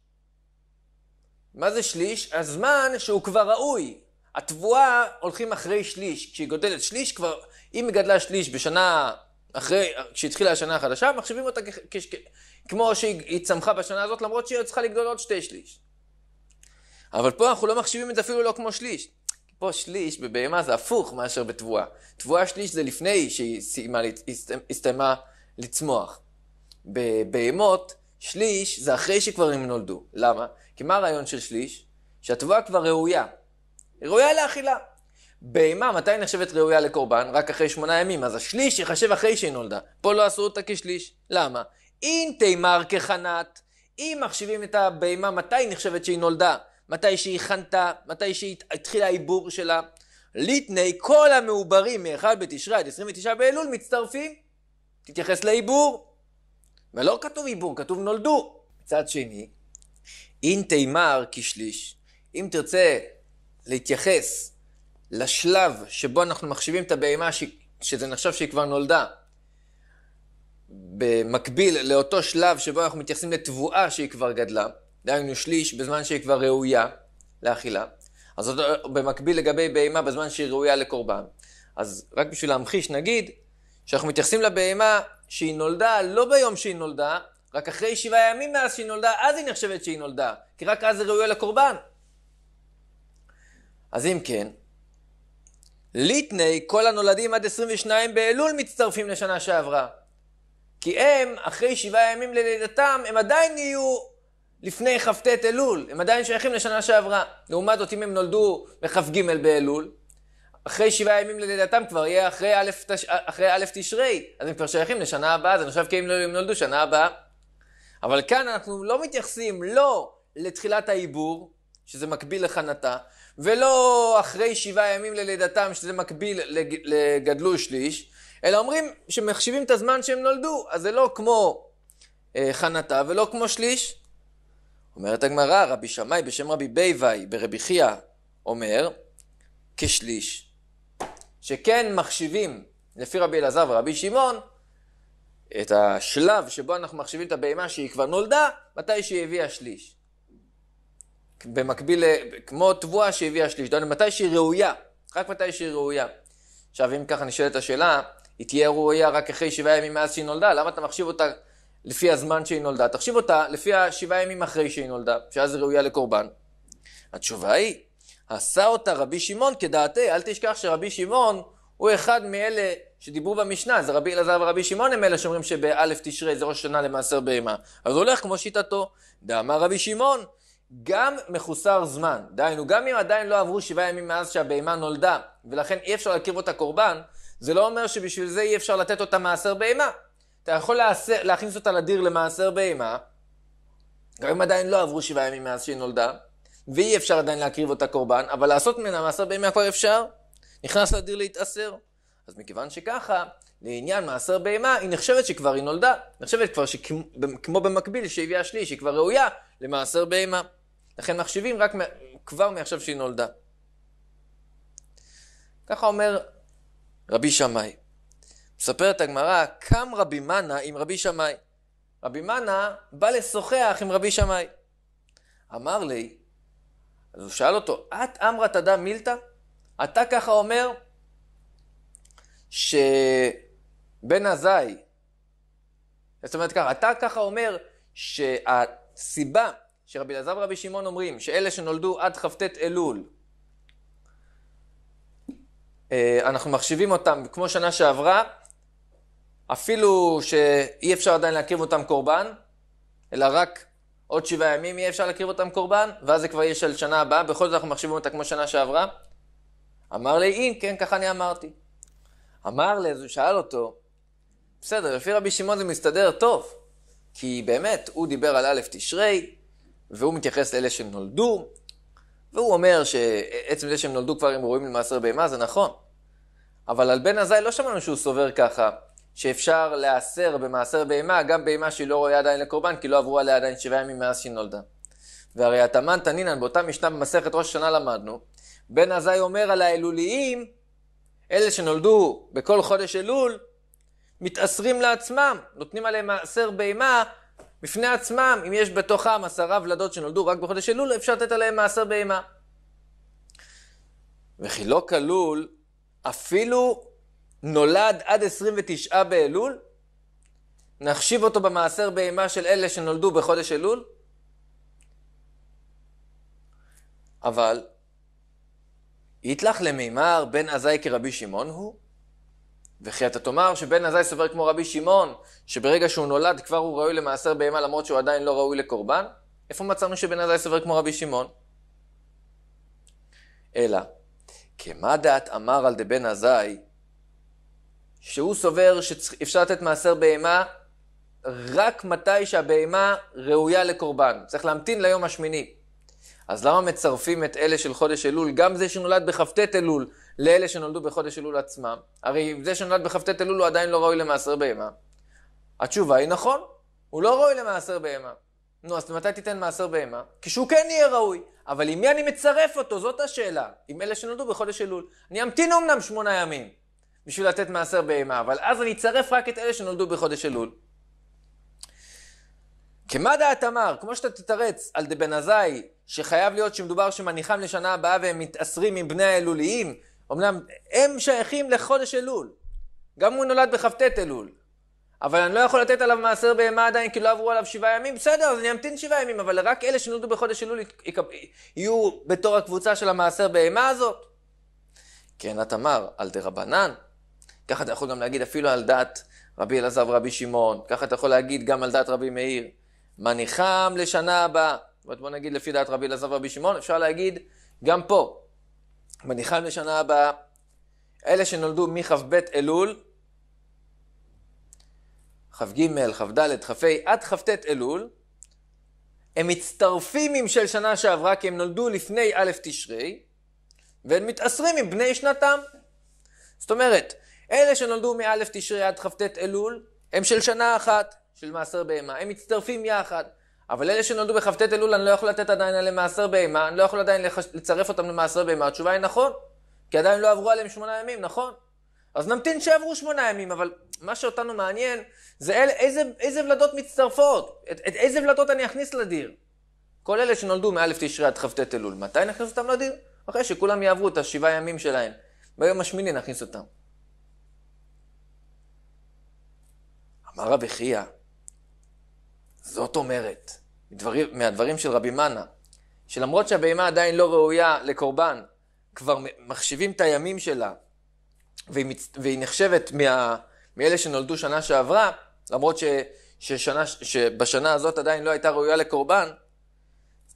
מה זה שליש? הזמן שהוא כבר ראוי. התבואה הולכים אחרי שליש. כשהיא גודלת שליש כבר, אם היא גדלה שליש בשנה אחרי, כשהתחילה השנה החדשה, מחשבים אותה כ- כ- כ- כמו שהיא צמחה בשנה הזאת, למרות שהיא צריכה לגדול עוד שתי שליש. אבל פה אנחנו לא מחשיבים את זה אפילו לא כמו שליש. פה שליש בבהמה זה הפוך מאשר בתבואה. תבואה שליש זה לפני שהיא סיימה, הסתיימה לצמוח. בבהמות, שליש זה אחרי שכבר הם נולדו. למה? כי מה הרעיון של שליש? שהתבואה כבר ראויה. היא ראויה לאכילה. בהמה, מתי נחשבת ראויה לקורבן? רק אחרי שמונה ימים. אז השליש ייחשב אחרי שהיא נולדה. פה לא עשו אותה כשליש. למה? אם תימר כחנת, אם מחשיבים את הבהמה, מתי נחשבת שהיא נולדה? מתי שהיא חנתה? מתי שהתחיל העיבור שלה? ליטני כל המעוברים מ-1 בתשרי עד 29 באלול מצטרפים. תתייחס לעיבור. ולא כתוב עיבור, כתוב נולדו. מצד שני, אין תימר כשליש. אם תרצה להתייחס לשלב שבו אנחנו מחשיבים את הבהמה ש... שזה נחשב שהיא כבר נולדה, במקביל לאותו שלב שבו אנחנו מתייחסים לתבואה שהיא כבר גדלה, דהיינו שליש בזמן שהיא כבר ראויה לאכילה, אז במקביל לגבי בהמה בזמן שהיא ראויה לקורבן. אז רק בשביל להמחיש נגיד שאנחנו מתייחסים לבהמה שהיא נולדה לא ביום שהיא נולדה, רק אחרי שבעה ימים מאז שהיא נולדה, אז היא נחשבת שהיא נולדה, כי רק אז זה ראוי לקורבן. אז אם כן, ליטני, כל הנולדים עד 22 באלול מצטרפים לשנה שעברה. כי הם, אחרי שבעה ימים ללידתם, הם עדיין יהיו לפני כ"ט אלול, הם עדיין שייכים לשנה שעברה. לעומת זאת, אם הם נולדו בכ"ג באלול, אחרי שבעה ימים ללידתם כבר יהיה אחרי א', תש... תשרי, אז הם כבר שייכים לשנה הבאה, זה נחשב כאילו הם נולדו שנה הבאה. אבל כאן אנחנו לא מתייחסים לא לתחילת העיבור, שזה מקביל לחנתה, ולא אחרי שבעה ימים ללידתם, שזה מקביל לגדלו שליש, אלא אומרים שמחשיבים את הזמן שהם נולדו, אז זה לא כמו אה, חנתה ולא כמו שליש. אומרת הגמרא, רבי שמאי בשם רבי בייבאי ברבי חייא אומר, כשליש, שכן מחשיבים, לפי רבי אלעזר ורבי שמעון, את השלב שבו אנחנו מחשיבים את הבהמה שהיא כבר נולדה, מתי שהיא הביאה שליש. במקביל, כמו תבואה שהביאה שליש, דהיינו מתי שהיא ראויה, רק מתי שהיא ראויה. עכשיו, אם ככה נשאלת השאלה, היא תהיה ראויה רק אחרי שבעה ימים מאז שהיא נולדה, למה אתה מחשיב אותה לפי הזמן שהיא נולדה? תחשיב אותה לפי השבעה ימים אחרי שהיא נולדה, שאז היא ראויה לקורבן. התשובה היא, עשה אותה רבי שמעון כדעתי, אל תשכח שרבי שמעון הוא אחד מאלה שדיברו במשנה, זה רבי אלעזר ורבי שמעון הם אלה שאומרים שבאלף תשרי זה ראש שנה למעשר בהמה. אז הולך כמו שיטתו. דאמר רבי שמעון, גם מחוסר זמן, דהיינו גם אם עדיין לא עברו שבעה ימים מאז שהבהמה נולדה, ולכן אי אפשר להקריב אותה קורבן, זה לא אומר שבשביל זה אי אפשר לתת אותה מעשר בהמה. אתה יכול להסר, להכניס אותה לדיר למעשר בהמה, גם אם עדיין לא עברו שבעה ימים מאז שהיא נולדה, ואי אפשר עדיין להקריב אותה קורבן, אבל לעשות ממנה מעשר בהמה כבר אפשר. נכנס לדיר להתאסר. אז מכיוון שככה, לעניין מעשר בהמה, היא נחשבת שכבר היא נולדה, נחשבת כבר שכמו במקביל שהביאה שליש, היא כבר ראויה למעשר בהמה. לכן מחשיבים רק כבר מעכשיו שהיא נולדה. ככה אומר רבי שמאי. מספרת הגמרא, קם רבי מנה עם רבי שמאי. רבי מנה בא לשוחח עם רבי שמאי. אמר לי, אז הוא שאל אותו, את אמרת אדם מילתא? אתה ככה אומר, שבן עזאי, זאת אומרת ככה, אתה ככה אומר שהסיבה שרבי אלעזר ורבי שמעון אומרים שאלה שנולדו עד כ"ט אלול, אה, אנחנו מחשיבים אותם כמו שנה שעברה, אפילו שאי אפשר עדיין להקריב אותם קורבן, אלא רק עוד שבעה ימים יהיה אפשר להקריב אותם קורבן, ואז זה כבר יהיה של שנה הבאה, בכל זאת אנחנו מחשיבים אותה כמו שנה שעברה. אמר לי, אם כן, ככה אני אמרתי. אמר לי, אז הוא שאל אותו, בסדר, לפי רבי שמעון זה מסתדר טוב, כי באמת, הוא דיבר על א' תשרי, והוא מתייחס לאלה שנולדו, והוא אומר שעצם זה שהם נולדו כבר הם ראויים למעשר בהמה, זה נכון. אבל על בן עזאי לא שמענו שהוא סובר ככה, שאפשר להסר במעשר בהמה, גם בהמה שהיא לא ראויה עדיין לקורבן, כי לא עברו עליה עדיין שבעה ימים מאז שהיא נולדה. והרי התאמן תנינן, באותה משנה במסכת ראש השנה למדנו, בן עזאי אומר על האלוליים, אלה שנולדו בכל חודש אלול, מתעשרים לעצמם, נותנים עליהם מעשר בהמה בפני עצמם. אם יש בתוכם עשרה ולדות שנולדו רק בחודש אלול, אפשר לתת עליהם מעשר בהמה. וכי לא כלול אפילו נולד עד 29 באלול, נחשיב אותו במעשר בהמה של אלה שנולדו בחודש אלול? אבל יתלך למימר בן עזאי כרבי שמעון הוא? וכי אתה תאמר שבן עזאי סובר כמו רבי שמעון, שברגע שהוא נולד כבר הוא ראוי למעשר בהמה למרות שהוא עדיין לא ראוי לקורבן? איפה מצאנו שבן עזאי סובר כמו רבי שמעון? אלא, כמה דעת אמר על דבן עזאי, שהוא סובר שאפשר לתת מעשר בהמה רק מתי שהבהמה ראויה לקורבן. צריך להמתין ליום השמיני. אז למה מצרפים את אלה של חודש אלול, גם זה שנולד בכ"ט אלול, לאלה שנולדו בחודש אלול עצמם? הרי זה שנולד בכ"ט אלול הוא עדיין לא ראוי למעשר בהמה. התשובה היא נכון, הוא לא ראוי למעשר בהמה. נו, אז מתי תיתן מעשר בהמה? כשהוא כן יהיה ראוי. אבל עם מי אני מצרף אותו? זאת השאלה. עם אלה שנולדו בחודש אלול. אני אמתין אמנם שמונה ימים בשביל לתת מעשר בהמה, אבל אז אני אצרף רק את אלה שנולדו בחודש אלול. כמה דעת אמר, כמו שאתה תתרץ על דבן עזאי שחייב להיות שמדובר שמניחם לשנה הבאה והם מתעשרים עם בני האלוליים, אמנם הם שייכים לחודש אלול. גם הוא נולד בכ"ט אלול. אבל אני לא יכול לתת עליו מעשר בהמה עדיין כי לא עברו עליו שבעה ימים, בסדר, אז אני אמתין שבעה ימים, אבל רק אלה שנולדו בחודש אלול יהיו בתור הקבוצה של המעשר בהמה הזאת. כן, את אמר, על דה רבנן. ככה אתה יכול גם להגיד אפילו על דעת רבי אלעזר ורבי שמעון, ככה אתה יכול להגיד גם על דעת רבי מאיר. מניחם לשנה הבאה. זאת בוא נגיד לפי דעת רבי אלעזר ורבי שמעון, אפשר להגיד גם פה, מניחן לשנה הבאה, אלה שנולדו מכ"ב אלול, כ"ג, כ"ד, כ"ה, עד כ"ט אלול, הם מצטרפים עם של שנה שעברה כי הם נולדו לפני א' תשרי, והם מתאסרים עם בני שנתם. זאת אומרת, אלה שנולדו מא' תשרי עד כ"ט אלול, הם של שנה אחת, של מעשר בהמה, הם מצטרפים יחד. אבל אלה שנולדו בכ"ט אלול, אני לא יכול לתת עדיין עליהם מעשר בהמה, אני לא יכול עדיין לצרף אותם למעשר בהמה. התשובה היא נכון, כי עדיין לא עברו עליהם שמונה ימים, נכון? אז נמתין שעברו שמונה ימים, אבל מה שאותנו מעניין זה אל, איזה, איזה ולדות מצטרפות, את, את איזה ולדות אני אכניס לדיר. כל אלה שנולדו מא' תשרי עד כ"ט אלול, מתי נכניס אותם לדיר? אחרי שכולם יעברו את השבעה ימים שלהם. ביום השמיני נכניס אותם. אמר רבי חייא, זאת אומרת, מדברים, מהדברים של רבי מנה, שלמרות שהבהמה עדיין לא ראויה לקורבן, כבר מחשיבים את הימים שלה, והיא, מצ... והיא נחשבת מה... מאלה שנולדו שנה שעברה, למרות ש... ששנה... שבשנה הזאת עדיין לא הייתה ראויה לקורבן,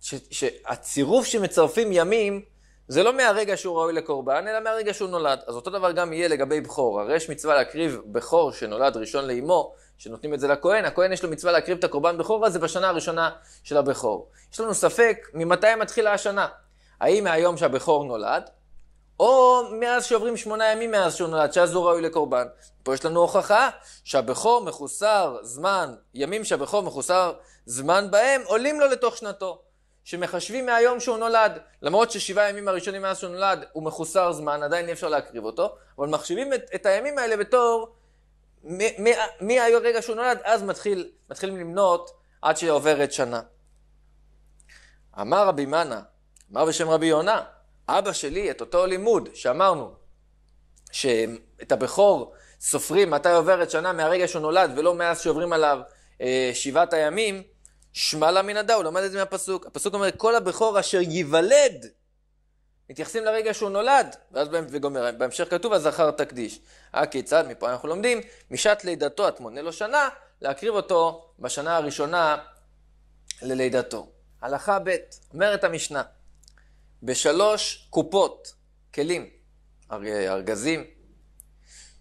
ש... שהצירוף שמצרפים ימים, זה לא מהרגע שהוא ראוי לקורבן, אלא מהרגע שהוא נולד. אז אותו דבר גם יהיה לגבי בכור. הרי יש מצווה להקריב בכור שנולד ראשון לאמו, שנותנים את זה לכהן, הכהן יש לו מצווה להקריב את הקורבן בכור הזה בשנה הראשונה של הבכור. יש לנו ספק ממתי מתחילה השנה. האם מהיום שהבכור נולד, או מאז שעוברים שמונה ימים מאז שהוא נולד, שאז הוא ראוי לקורבן. פה יש לנו הוכחה שהבכור מחוסר זמן, ימים שהבכור מחוסר זמן בהם, עולים לו לתוך שנתו. שמחשבים מהיום שהוא נולד, למרות ששבעה ימים הראשונים מאז שהוא נולד הוא מחוסר זמן, עדיין אי אפשר להקריב אותו, אבל מחשיבים את, את הימים האלה בתור מהרגע שהוא נולד, אז מתחיל, מתחילים למנות עד שעוברת שנה. אמר רבי מנה, אמר בשם רבי יונה, אבא שלי את אותו לימוד שאמרנו, שאת הבכור סופרים מתי עוברת שנה מהרגע שהוא נולד ולא מאז שעוברים עליו אה, שבעת הימים, שמע לה מן הדא, הוא למד את זה מהפסוק. הפסוק אומר, כל הבכור אשר ייוולד מתייחסים לרגע שהוא נולד, ואז וגומר, בהמשך כתוב הזכר תקדיש. הכיצד, אה, מפה אנחנו לומדים, משעת לידתו את מונה לו שנה, להקריב אותו בשנה הראשונה ללידתו. הלכה ב', אומרת המשנה, בשלוש קופות, כלים, ארגזים,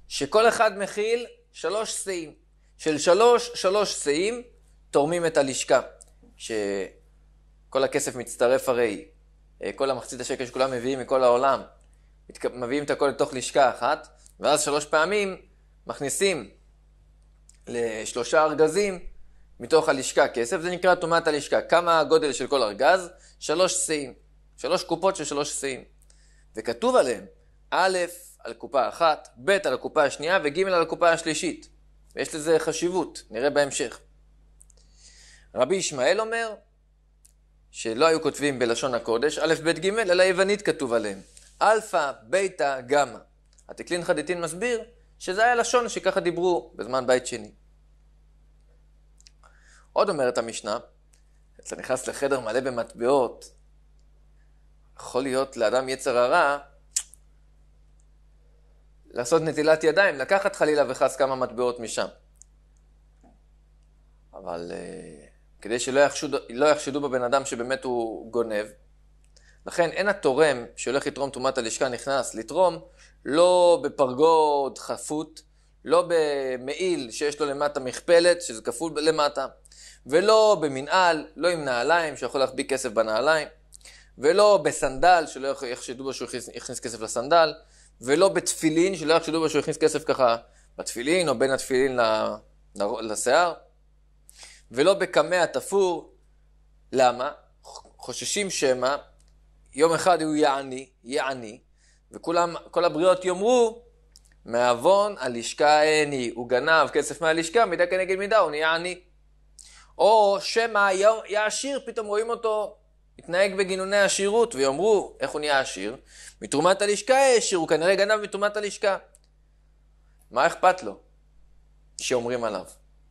שכל אחד מכיל שלוש שאים. של שלוש, שלוש שאים, תורמים את הלשכה. שכל הכסף מצטרף הרי אה, כל המחצית השקל שכולם מביאים מכל העולם, מביאים את הכל לתוך לשכה אחת, ואז שלוש פעמים מכניסים לשלושה ארגזים מתוך הלשכה כסף, זה נקרא טומאת הלשכה. כמה הגודל של כל ארגז? שלוש שיאים. שלוש קופות של שלוש שיאים. וכתוב עליהם א' על קופה אחת, ב' על הקופה השנייה וג' על הקופה השלישית. ויש לזה חשיבות, נראה בהמשך. רבי ישמעאל אומר, שלא היו כותבים בלשון הקודש, א', ב', ג', אלא יוונית כתוב עליהם. אלפא, ביתא, גמא. התקלין חדיתין מסביר שזה היה לשון שככה דיברו בזמן בית שני. עוד אומרת המשנה, אתה נכנס לחדר מלא במטבעות, יכול להיות לאדם יצר הרע לעשות נטילת ידיים, לקחת חלילה וחס כמה מטבעות משם. אבל uh, כדי שלא יחשדו, לא יחשדו בבן אדם שבאמת הוא גונב. לכן אין התורם שהולך לתרום תרומת הלשכה נכנס לתרום לא בפרגוד חפות, לא במעיל שיש לו למטה מכפלת, שזה כפול למטה, ולא במנעל, לא עם נעליים, שיכול להחביא כסף בנעליים, ולא בסנדל, שלא יחשדו בו שהוא הכניס, הכניס כסף לסנדל, ולא בתפילין, שלא יחשדו בו שהוא הכניס כסף ככה בתפילין, או בין התפילין ל, ל, לשיער, ולא בקמע תפור. למה? חוששים שמא יום אחד הוא יעני, יעני, וכולם, כל הבריות יאמרו, מעוון הלשכה העני, הוא גנב כסף מהלשכה, מידה כנגד מידה, הוא נהיה עני. או שמא יהיה עשיר, פתאום רואים אותו מתנהג בגינוני עשירות, ויאמרו, איך הוא נהיה עשיר? מתרומת הלשכה העשיר, הוא כנראה גנב מתרומת הלשכה. מה אכפת לו שאומרים עליו?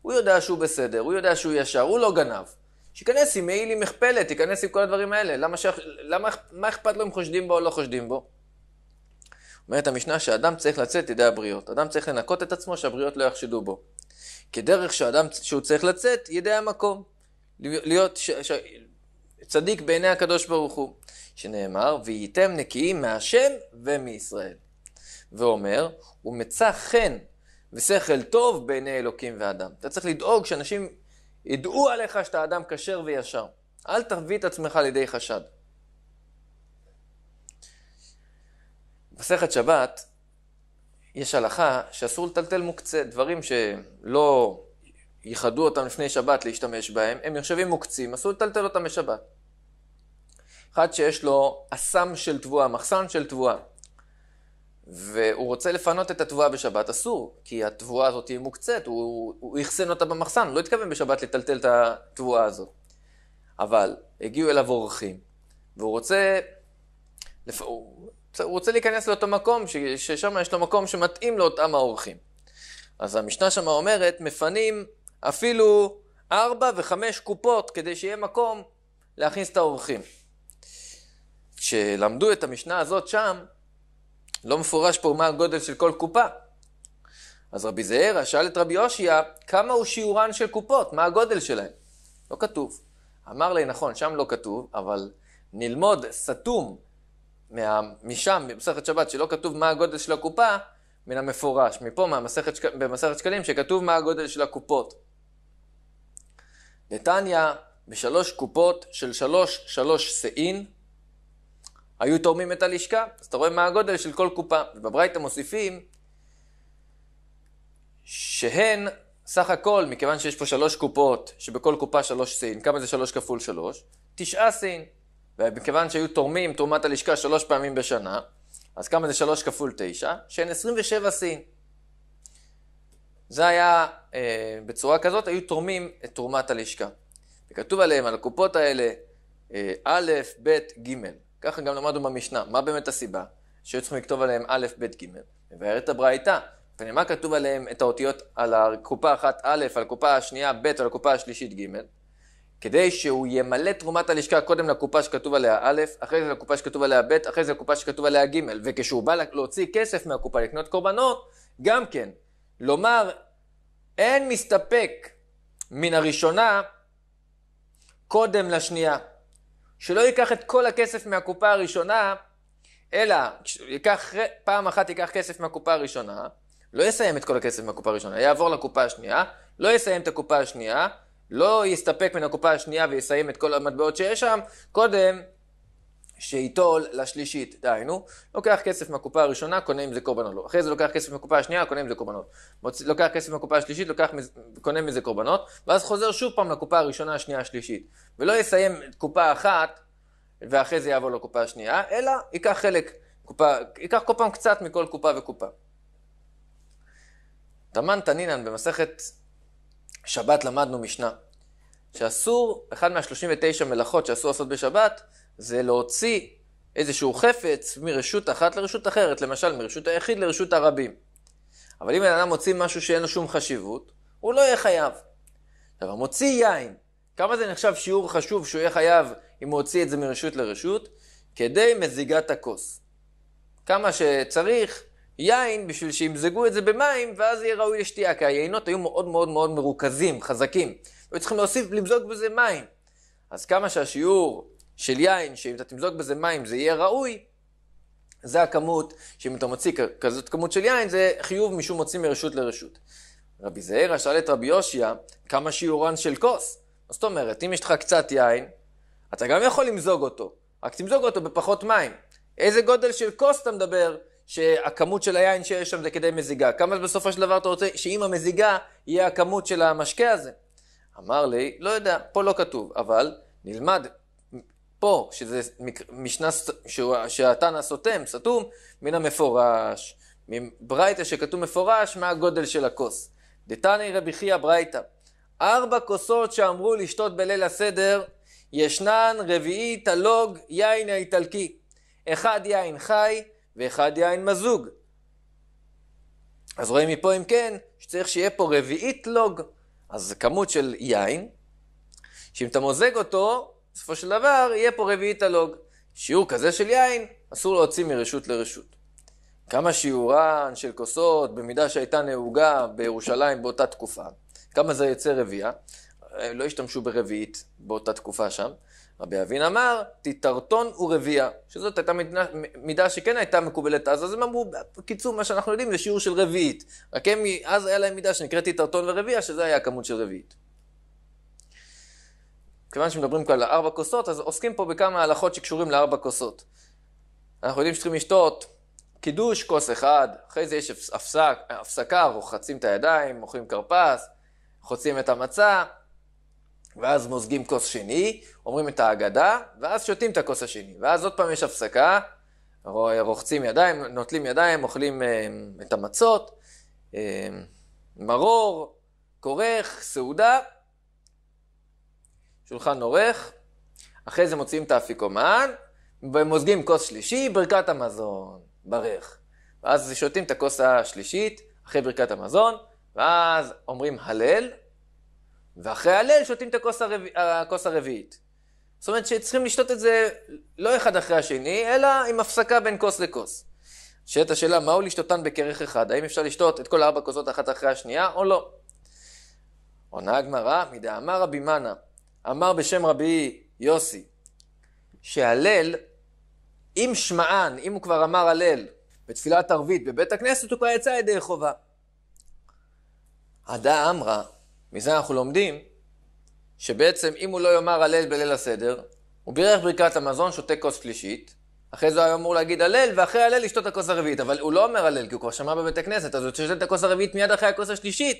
הוא יודע שהוא בסדר, הוא יודע שהוא ישר, הוא לא גנב. שייכנס עם מעיל, עם מכפלת, ייכנס עם כל הדברים האלה. למה, ש... למה מה אכפת לו אם חושדים בו או לא חושדים בו? אומרת המשנה שאדם צריך לצאת ידי הבריות. אדם צריך לנקות את עצמו שהבריות לא יחשדו בו. כדרך שאדם שהוא צריך לצאת, ידי המקום. להיות ש... ש... צדיק בעיני הקדוש ברוך הוא, שנאמר, וייתם נקיים מהשם ומישראל. ואומר, ומצא חן ושכל טוב בעיני אלוקים ואדם. אתה צריך לדאוג שאנשים ידעו עליך שאתה אדם כשר וישר. אל תביא את עצמך לידי חשד. מסכת שבת, יש הלכה שאסור לטלטל מוקצה, דברים שלא ייחדו אותם לפני שבת להשתמש בהם, הם נחשבים מוקצים, אסור לטלטל אותם בשבת. אחד שיש לו אסם של תבואה, מחסן של תבואה. והוא רוצה לפנות את התבואה בשבת, אסור, כי התבואה הזאת היא מוקצית, הוא, הוא אחסן אותה במחסן, הוא לא התכוון בשבת לטלטל את התבואה הזאת. אבל הגיעו אליו אורחים, והוא רוצה, הוא... רוצה להיכנס לאותו מקום, ששם יש לו מקום שמתאים לאותם האורחים. אז המשנה שמה אומרת, מפנים אפילו ארבע וחמש קופות כדי שיהיה מקום להכניס את האורחים. כשלמדו את המשנה הזאת שם, לא מפורש פה מה הגודל של כל קופה. אז רבי זעירא שאל את רבי הושע, כמה הוא שיעורן של קופות? מה הגודל שלהן? לא כתוב. אמר לי, נכון, שם לא כתוב, אבל נלמוד סתום מה, משם, במסכת שבת, שלא כתוב מה הגודל של הקופה, מן המפורש. מפה, מהמסכת, שק... במסכת שקלים, שכתוב מה הגודל של הקופות. נתניה, בשלוש קופות של שלוש שלוש שאין, היו תורמים את הלשכה. אז אתה רואה מה הגודל של כל קופה. ובברייתא מוסיפים שהן סך הכל, מכיוון שיש פה שלוש קופות, שבכל קופה שלוש סין, כמה זה שלוש כפול שלוש? תשעה סין. ומכיוון שהיו תורמים תרומת הלשכה שלוש פעמים בשנה, אז כמה זה שלוש כפול תשע? שהן עשרים ושבע סין. זה היה, אה, בצורה כזאת היו תורמים את תרומת הלשכה. וכתוב עליהם, על הקופות האלה, אה, א', ב', ג'. ככה גם למדנו במשנה. מה באמת הסיבה? שהיו צריכים לכתוב עליהם א', ב', ג', מבארת הברייתא. ומה כתוב עליהם את האותיות על הקופה אחת א', על הקופה השנייה ב', על הקופה השלישית ג', כדי שהוא ימלא תרומת הלשכה קודם לקופה שכתוב עליה א', אחרי זה לקופה שכתוב עליה ב', אחרי זה לקופה שכתוב עליה ג', וכשהוא בא להוציא כסף מהקופה לקנות קורבנות, גם כן, לומר, אין מסתפק מן הראשונה קודם לשנייה. שלא ייקח את כל הכסף מהקופה הראשונה, אלא ייקח, פעם אחת ייקח כסף מהקופה הראשונה, לא יסיים את כל הכסף מהקופה הראשונה, יעבור לקופה השנייה, לא יסיים את הקופה השנייה, לא יסתפק מן הקופה השנייה ויסיים את כל המטבעות שיש שם, קודם שייטול לשלישית, דהיינו, לוקח כסף מהקופה הראשונה, קונה עם זה קורבנות, אחרי זה לוקח כסף מהקופה השנייה, קונה עם זה קורבנות, לוקח כסף מהקופה השלישית, לוקח, קונה מזה קורבנות, ואז חוזר שוב פעם לקופה הראשונה, השנייה, השלישית, ולא יסיים קופה אחת, ואחרי זה יעבור לקופה השנייה, אלא ייקח חלק, קופה, ייקח כל פעם קצת מכל קופה וקופה. תמן תנינן במסכת שבת למדנו משנה, שאסור, אחד מה-39 מלאכות שאסור לעשות בשבת, זה להוציא איזשהו חפץ מרשות אחת לרשות אחרת, למשל מרשות היחיד לרשות הרבים. אבל אם בן אדם מוציא משהו שאין לו שום חשיבות, הוא לא יהיה חייב. עכשיו, המוציא יין, כמה זה נחשב שיעור חשוב שהוא יהיה חייב אם הוא הוציא את זה מרשות לרשות? כדי מזיגת הכוס. כמה שצריך יין בשביל שימזגו את זה במים, ואז יהיה ראוי לשתייה, כי היינות היו מאוד מאוד מאוד מרוכזים, חזקים. היו צריכים להוסיף, למזוג בזה מים. אז כמה שהשיעור של יין, שאם אתה תמזוג בזה מים זה יהיה ראוי, זה הכמות, שאם אתה מוציא כזאת כמות של יין, זה חיוב משום מוציא מרשות לרשות. רבי זעירא שאל את רבי יושיע, כמה שיעורן של כוס? זאת אומרת, אם יש לך קצת יין, אתה גם יכול למזוג אותו, רק תמזוג אותו בפחות מים. איזה גודל של כוס אתה מדבר, שהכמות של היין שיש שם זה כדי מזיגה? כמה בסופו של דבר אתה רוצה שאם המזיגה יהיה הכמות של המשקה הזה? אמר לי, לא יודע, פה לא כתוב, אבל נלמד פה, שזה משנה שהתנא סותם, סתום, מן המפורש, מברייתא שכתוב מפורש מהגודל של הכוס. דתנאי רבי חייא ברייתא, ארבע כוסות שאמרו לשתות בליל הסדר, ישנן רביעית הלוג יין האיטלקי. אחד יין חי ואחד יין מזוג. אז רואים מפה אם כן, שצריך שיהיה פה רביעית לוג. אז זה כמות של יין, שאם אתה מוזג אותו, בסופו של דבר יהיה פה רביעית הלוג. שיעור כזה של יין אסור להוציא מרשות לרשות. כמה שיעורן של כוסות במידה שהייתה נהוגה בירושלים באותה תקופה, כמה זה יצא רביעייה? אה, לא השתמשו ברביעית באותה תקופה שם. רבי אבין אמר, תיטרטון ורביעייה, שזאת הייתה מידה, שכן הייתה מקובלת אז, אז הם אמרו, בקיצור, מה שאנחנו יודעים זה שיעור של רביעית. רק הם, אז היה להם מידה שנקראת תיטרטון ורביעייה, שזה היה הכמות של רביעית. כיוון שמדברים כאן על ארבע כוסות, אז עוסקים פה בכמה הלכות שקשורים לארבע כוסות. אנחנו יודעים שצריכים לשתות קידוש, כוס אחד, אחרי זה יש הפסק, הפסקה, רוחצים את הידיים, מוכרים כרפס, חוצים את המצה, ואז מוזגים כוס שני, אומרים את ההגדה, ואז שותים את הכוס השני. ואז עוד פעם יש הפסקה, רוחצים ידיים, נוטלים ידיים, אוכלים אה, את המצות, אה, מרור, כורך, סעודה, שולחן עורך, אחרי זה מוציאים את האפיקומן, ומוזגים כוס שלישי, ברכת המזון, ברך. ואז שותים את הכוס השלישית, אחרי ברכת המזון, ואז אומרים הלל, ואחרי הלל שותים את הכוס, הרב... הכוס הרביעית. זאת אומרת שצריכים לשתות את זה לא אחד אחרי השני, אלא עם הפסקה בין כוס לכוס. שאת השאלה מהו לשתותן בכרך אחד, האם אפשר לשתות את כל ארבע כוסות אחת אחרי השנייה או לא. עונה הגמרא, מדאמר רבי מנא, אמר בשם רבי יוסי, שהלל, אם שמען, אם הוא כבר אמר הלל בתפילת ערבית בבית הכנסת, הוא כבר יצא ידי חובה. עדה אמרה, מזה אנחנו לומדים, שבעצם אם הוא לא יאמר הלל בליל הסדר, הוא בירך ברכת המזון, שותה כוס שלישית, אחרי זה הוא היה אמור להגיד הלל, ואחרי הלל לשתות את הכוס הרביעית. אבל הוא לא אומר הלל, כי הוא כבר שמע בבית הכנסת, אז הוא שותה את הכוס הרביעית מיד אחרי הכוס השלישית.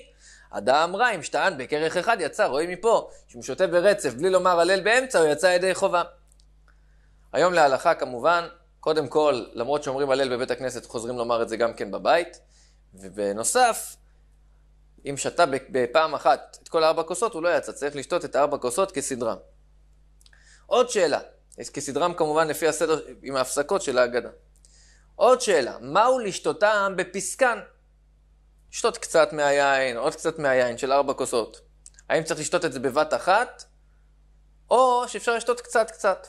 הדעה אמרה, אם שטען בכרך אחד יצא, רואים מפה, שהוא שותה ברצף בלי לומר הלל באמצע, הוא יצא ידי חובה. היום להלכה כמובן, קודם כל, למרות שאומרים הלל בבית הכנסת, חוזרים לומר את זה גם כן בבית. ובנוסף, אם שתה בפעם אחת את כל ארבע כוסות, הוא לא יצא, צריך לשתות את ארבע כוסות כסדרם. עוד שאלה, כסדרם כמובן לפי הסדר עם ההפסקות של ההגדה. עוד שאלה, מהו לשתותם בפסקן? לשתות קצת מהיין, עוד קצת מהיין של ארבע כוסות. האם צריך לשתות את זה בבת אחת, או שאפשר לשתות קצת קצת.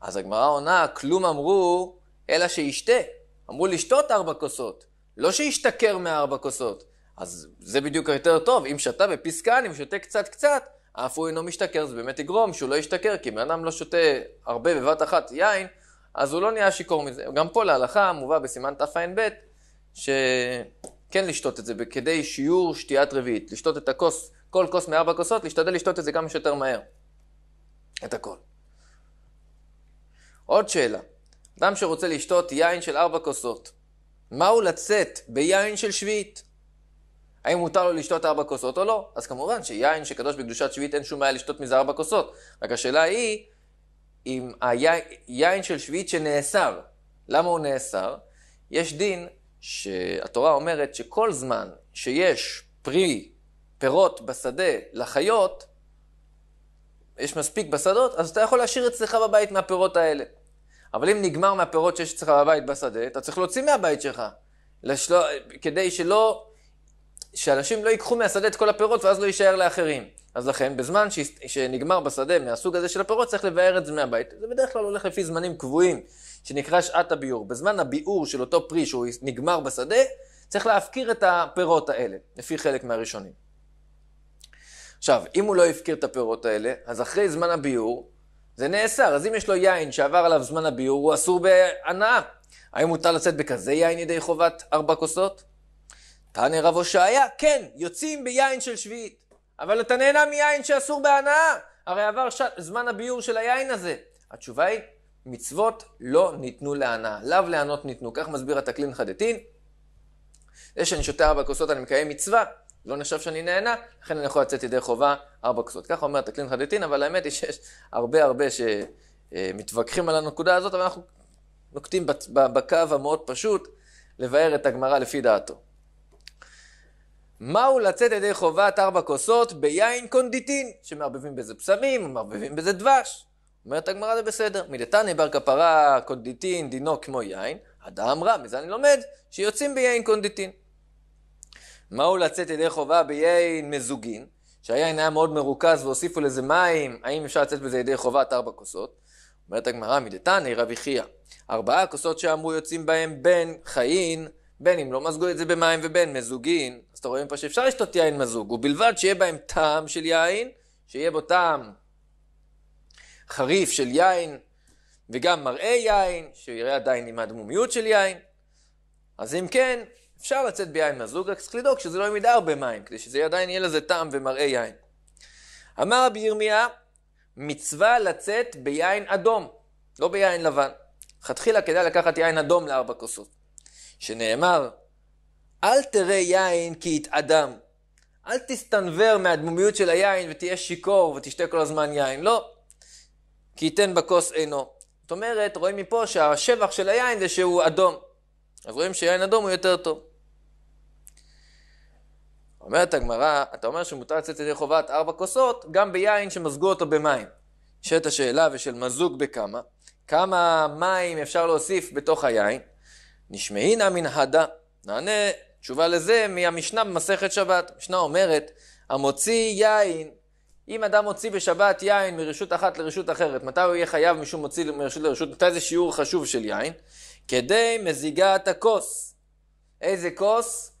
אז הגמרא עונה, כלום אמרו, אלא שישתה. אמרו לשתות ארבע כוסות, לא שישתכר מארבע כוסות. אז זה בדיוק היותר טוב, אם שתה בפסקן, אם שותה קצת קצת, אף הוא אינו משתכר, זה באמת יגרום שהוא לא ישתכר, כי בן אדם לא שותה הרבה בבת אחת יין, אז הוא לא נהיה שיכור מזה. גם פה להלכה מובא בסימן תע"ב, שכן לשתות את זה, כדי שיעור שתיית רביעית, לשתות את הכוס, כל כוס מארבע כוסות, להשתדל לשתות את זה כמה שיותר מהר. את הכל. עוד שאלה, אדם שרוצה לשתות יין של ארבע כוסות, מהו לצאת ביין של שביעית? האם מותר לו לשתות ארבע כוסות או לא? אז כמובן שיין שקדוש בקדושת שביעית אין שום בעיה לשתות מזה ארבע כוסות. רק השאלה היא, אם היין של שביעית שנאסר, למה הוא נאסר? יש דין שהתורה אומרת שכל זמן שיש פרי, פירות בשדה לחיות, יש מספיק בשדות, אז אתה יכול להשאיר אצלך בבית מהפירות האלה. אבל אם נגמר מהפירות שיש אצלך בבית בשדה, אתה צריך להוציא מהבית שלך. לשל... כדי שלא... שאנשים לא ייקחו מהשדה את כל הפירות ואז לא יישאר לאחרים. אז לכן, בזמן ש... שנגמר בשדה מהסוג הזה של הפירות, צריך לבאר את זה מהבית. זה בדרך כלל הולך לפי זמנים קבועים שנקרא שעת הביאור. בזמן הביאור של אותו פרי שהוא נגמר בשדה, צריך להפקיר את הפירות האלה, לפי חלק מהראשונים. עכשיו, אם הוא לא הפקיר את הפירות האלה, אז אחרי זמן הביאור, זה נאסר. אז אם יש לו יין שעבר עליו זמן הביאור, הוא אסור בהנאה. האם מותר לצאת בכזה יין ידי חובת ארבע כוסות? תענה רב הושעיה, כן, יוצאים ביין של שביעית. אבל אתה נהנה מיין שאסור בהנאה. הרי עבר ש... זמן הביאור של היין הזה. התשובה היא, מצוות לא ניתנו להנאה. לאו להנות ניתנו. כך מסביר התקלין חדתין. זה שאני שותה ארבע כוסות אני מקיים מצווה, לא נחשב שאני נהנה, לכן אני יכול לצאת ידי חובה ארבע כוסות. כך אומר התקלין חדתין, אבל האמת היא שיש הרבה הרבה שמתווכחים על הנקודה הזאת, אבל אנחנו נוקטים בקו המאוד פשוט לבאר את הגמרא לפי דעתו. מהו לצאת ידי חובת ארבע כוסות ביין קונדיטין, שמערבבים בזה בשמים, מערבבים בזה דבש. אומרת הגמרא זה בסדר. מדתני בר כפרה קונדיטין דינו כמו יין, הדעה אמרה, מזה אני לומד, שיוצאים ביין קונדיטין. מהו לצאת ידי חובה ביין מזוגין, שהיין היה מאוד מרוכז והוסיפו לזה מים, האם אפשר לצאת בזה ידי חובה את ארבע כוסות? אומרת הגמרא מדתני רבי חייא, ארבעה כוסות שאמרו יוצאים בהם בין חיין, בין אם לא מזגו את זה במים ובין מזוגין, אז אתה רואה פה שאפשר לשתות יין מזוג, ובלבד שיהיה בהם טעם של יין, שיהיה בו טעם חריף של יין, וגם מראה יין, שיראה עדיין עם הדמומיות של יין. אז אם כן, אפשר לצאת ביין מזוג, רק צריך לדאוג שזה לא ימידה הרבה מים, כדי שזה עדיין יהיה לזה טעם ומראה יין. אמר רבי ירמיה, מצווה לצאת ביין אדום, לא ביין לבן. לכתחילה כדאי לקחת יין אדום לארבע כוסות, שנאמר, אל תראה יין כי יתאדם. אל תסתנוור מהדמומיות של היין ותהיה שיכור ותשתה כל הזמן יין. לא. כי ייתן בכוס עינו. זאת אומרת, רואים מפה שהשבח של היין זה שהוא אדום. אז רואים שיין אדום הוא יותר טוב. אומרת הגמרא, אתה אומר שמותר לצאת ידי חובת ארבע כוסות, גם ביין שמזגו אותו במים. שאת השאלה ושל מזוג בכמה, כמה מים אפשר להוסיף בתוך היין? נשמעי נא מן הדה. נענה תשובה לזה מהמשנה במסכת שבת. המשנה אומרת, המוציא יין אם אדם מוציא בשבת יין מרשות אחת לרשות אחרת, מתי הוא יהיה חייב משום מוציא מרשות לרשות? מתי זה שיעור חשוב של יין? כדי מזיגת הכוס. איזה כוס?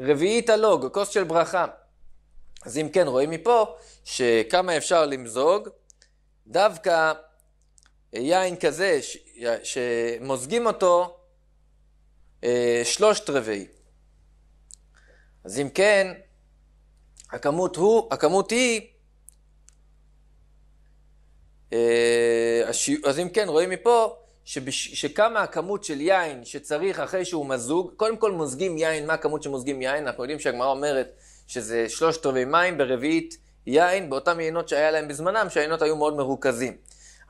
רביעית הלוג, כוס של ברכה. אז אם כן, רואים מפה שכמה אפשר למזוג. דווקא יין כזה ש... שמוזגים אותו אה, שלושת רביעי. אז אם כן, הכמות, הוא, הכמות היא אה, אז אם כן, רואים מפה שבש, שכמה הכמות של יין שצריך אחרי שהוא מזוג, קודם כל מוזגים יין, מה הכמות שמוזגים יין? אנחנו יודעים שהגמרא אומרת שזה שלושת רבעי מים ברביעית יין, באותם יינות שהיה להם בזמנם, שהיינות היו מאוד מרוכזים.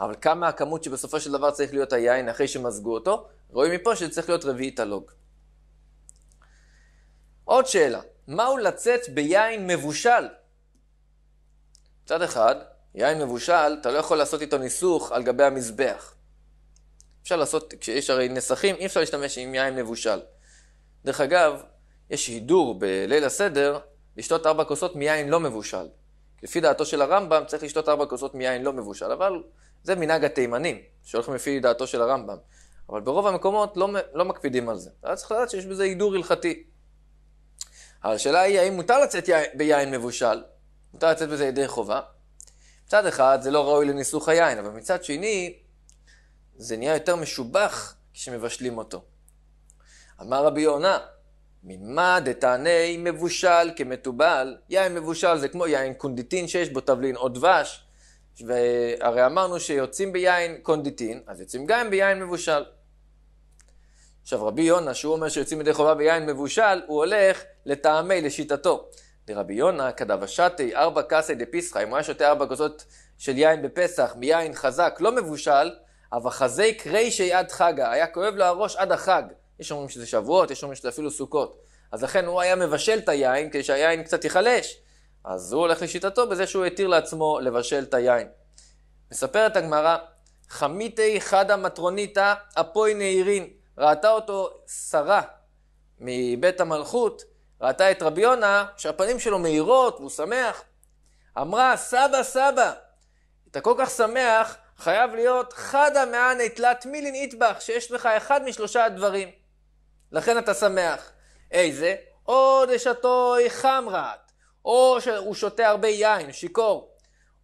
אבל כמה הכמות שבסופו של דבר צריך להיות היין אחרי שמזגו אותו? רואים מפה שזה צריך להיות רביעית הלוג. עוד שאלה, מהו לצאת ביין מבושל? מצד אחד, יין מבושל, אתה לא יכול לעשות איתו ניסוך על גבי המזבח. אפשר לעשות, כשיש הרי נסכים, אי אפשר להשתמש עם יין מבושל. דרך אגב, יש הידור בליל הסדר לשתות ארבע כוסות מיין לא מבושל. לפי דעתו של הרמב"ם צריך לשתות ארבע כוסות מיין לא מבושל, אבל זה מנהג התימנים, שהולכים לפי דעתו של הרמב"ם. אבל ברוב המקומות לא, לא מקפידים על זה. אז צריך לדעת שיש בזה הידור הלכתי. השאלה היא האם מותר לצאת יין, ביין מבושל, מותר לצאת בזה ידי חובה, מצד אחד זה לא ראוי לניסוך היין, אבל מצד שני זה נהיה יותר משובח כשמבשלים אותו. אמר רבי יונה, ממה דתעני מבושל כמתובל, יין מבושל זה כמו יין קונדיטין שיש בו תבלין או דבש, והרי אמרנו שיוצאים ביין קונדיטין, אז יוצאים גם ביין מבושל. עכשיו רבי יונה, שהוא אומר שיוצאים ידי חובה ביין מבושל, הוא הולך לטעמי, לשיטתו. דרבי יונה, כדב השתי, ארבע קסי דפיסחא, אם הוא היה שותה ארבע כוסות של יין בפסח, מיין חזק, לא מבושל, אבל חזק רישי עד חגה, היה כואב לו הראש עד החג. יש אומרים שזה שבועות, יש אומרים שזה אפילו סוכות. אז לכן הוא היה מבשל את היין, כדי שהיין קצת ייחלש. אז הוא הולך לשיטתו בזה שהוא התיר לעצמו לבשל את היין. מספרת הגמרא, חמיתי חדה מטרוניתא אפוי נעירין, ראתה אותו שרה מבית המלכות, ראתה את רבי יונה, שהפנים שלו מהירות והוא שמח. אמרה, סבא, סבא, אתה כל כך שמח, חייב להיות חדה מעני תלת מילין איטבח, שיש לך אחד משלושה הדברים. לכן אתה שמח. איזה? או דשתוי חמרת, או שהוא שותה הרבה יין, שיכור,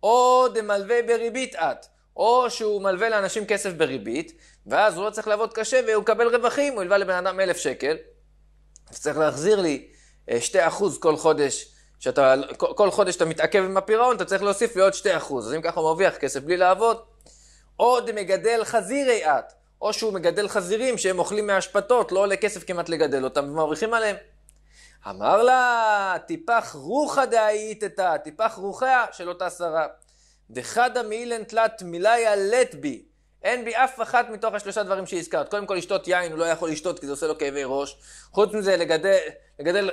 או דמלווה בריבית את, או שהוא מלווה לאנשים כסף בריבית, ואז הוא לא צריך לעבוד קשה והוא מקבל רווחים, הוא ילווה לבן אדם אלף שקל, אז צריך להחזיר לי 2% אה, כל חודש, שאתה, כל חודש אתה מתעכב עם הפירעון, אתה צריך להוסיף לי עוד 2%. אז אם ככה הוא מרוויח כסף בלי לעבוד. עוד מגדל חזיר אייעת, או שהוא מגדל חזירים שהם אוכלים מהשפתות, לא עולה כסף כמעט לגדל אותם ומרוויחים עליהם. אמר לה, טיפח רוחא דהאיתתא, טיפח רוחיה של אותה שרה. דחדא מאילן תלת מילאיה לט בי. אין בי אף אחת מתוך השלושה דברים שהזכרת. קודם כל לשתות יין, הוא לא יכול לשתות כי זה עושה לו כאבי ראש. חוץ מזה, לגדל, לגדל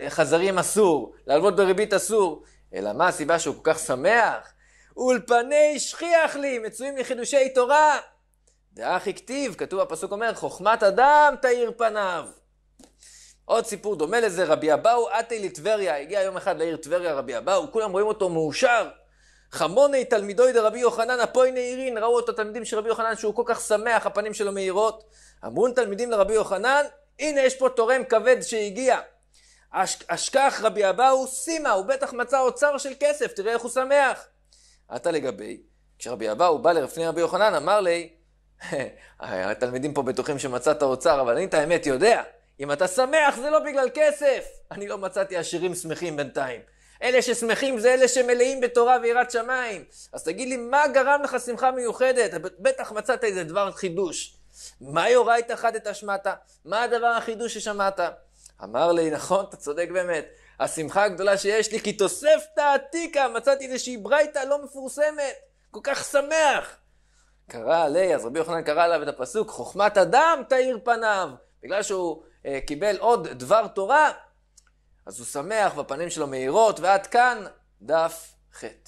אה, אה, חזרים אסור, להלוות בריבית אסור. אלא מה הסיבה שהוא כל כך שמח? אולפני שכיח לי, מצויים לי תורה. דאך הכתיב, כתוב הפסוק אומר, חוכמת אדם תאיר פניו. עוד סיפור דומה לזה, רבי אבאו עטי לטבריה, הגיע יום אחד לעיר טבריה רבי אבאו, כולם רואים אותו מאושר, חמוני תלמידוי דרבי יוחנן הפויני נעירין, ראו אותו תלמידים של רבי יוחנן שהוא כל כך שמח, הפנים שלו מאירות. אמרו תלמידים לרבי יוחנן, הנה יש פה תורם כבד שהגיע. אש, אשכח רבי אבאו סימה, הוא בטח מצא אוצר של כסף, תראה איך הוא שמח. אתה לגבי, כשרבי אבאו בא לפני רבי יוחנן, אמר לי, התלמידים פה בטוחים שמצאת אוצר, אבל אני את האמת יודע. אם אתה שמח זה לא בגלל כסף. אני לא מצאתי עשירים שמחים בינתיים. אלה ששמחים זה אלה שמלאים בתורה ויראת שמיים. אז תגיד לי, מה גרם לך שמחה מיוחדת? בטח מצאת איזה דבר חידוש. מה יוראית אחת את השמעת? מה הדבר החידוש ששמעת? אמר לי, נכון, אתה צודק באמת. השמחה הגדולה שיש לי, כי תוספתא עתיקה, מצאתי איזושהי ברייתא לא מפורסמת. כל כך שמח. קרא עלי, אז רבי יוחנן קרא עליו את הפסוק, חוכמת אדם תאיר פניו. בגלל שהוא אה, קיבל עוד דבר תורה, אז הוא שמח והפנים שלו מאירות, ועד כאן דף ח'.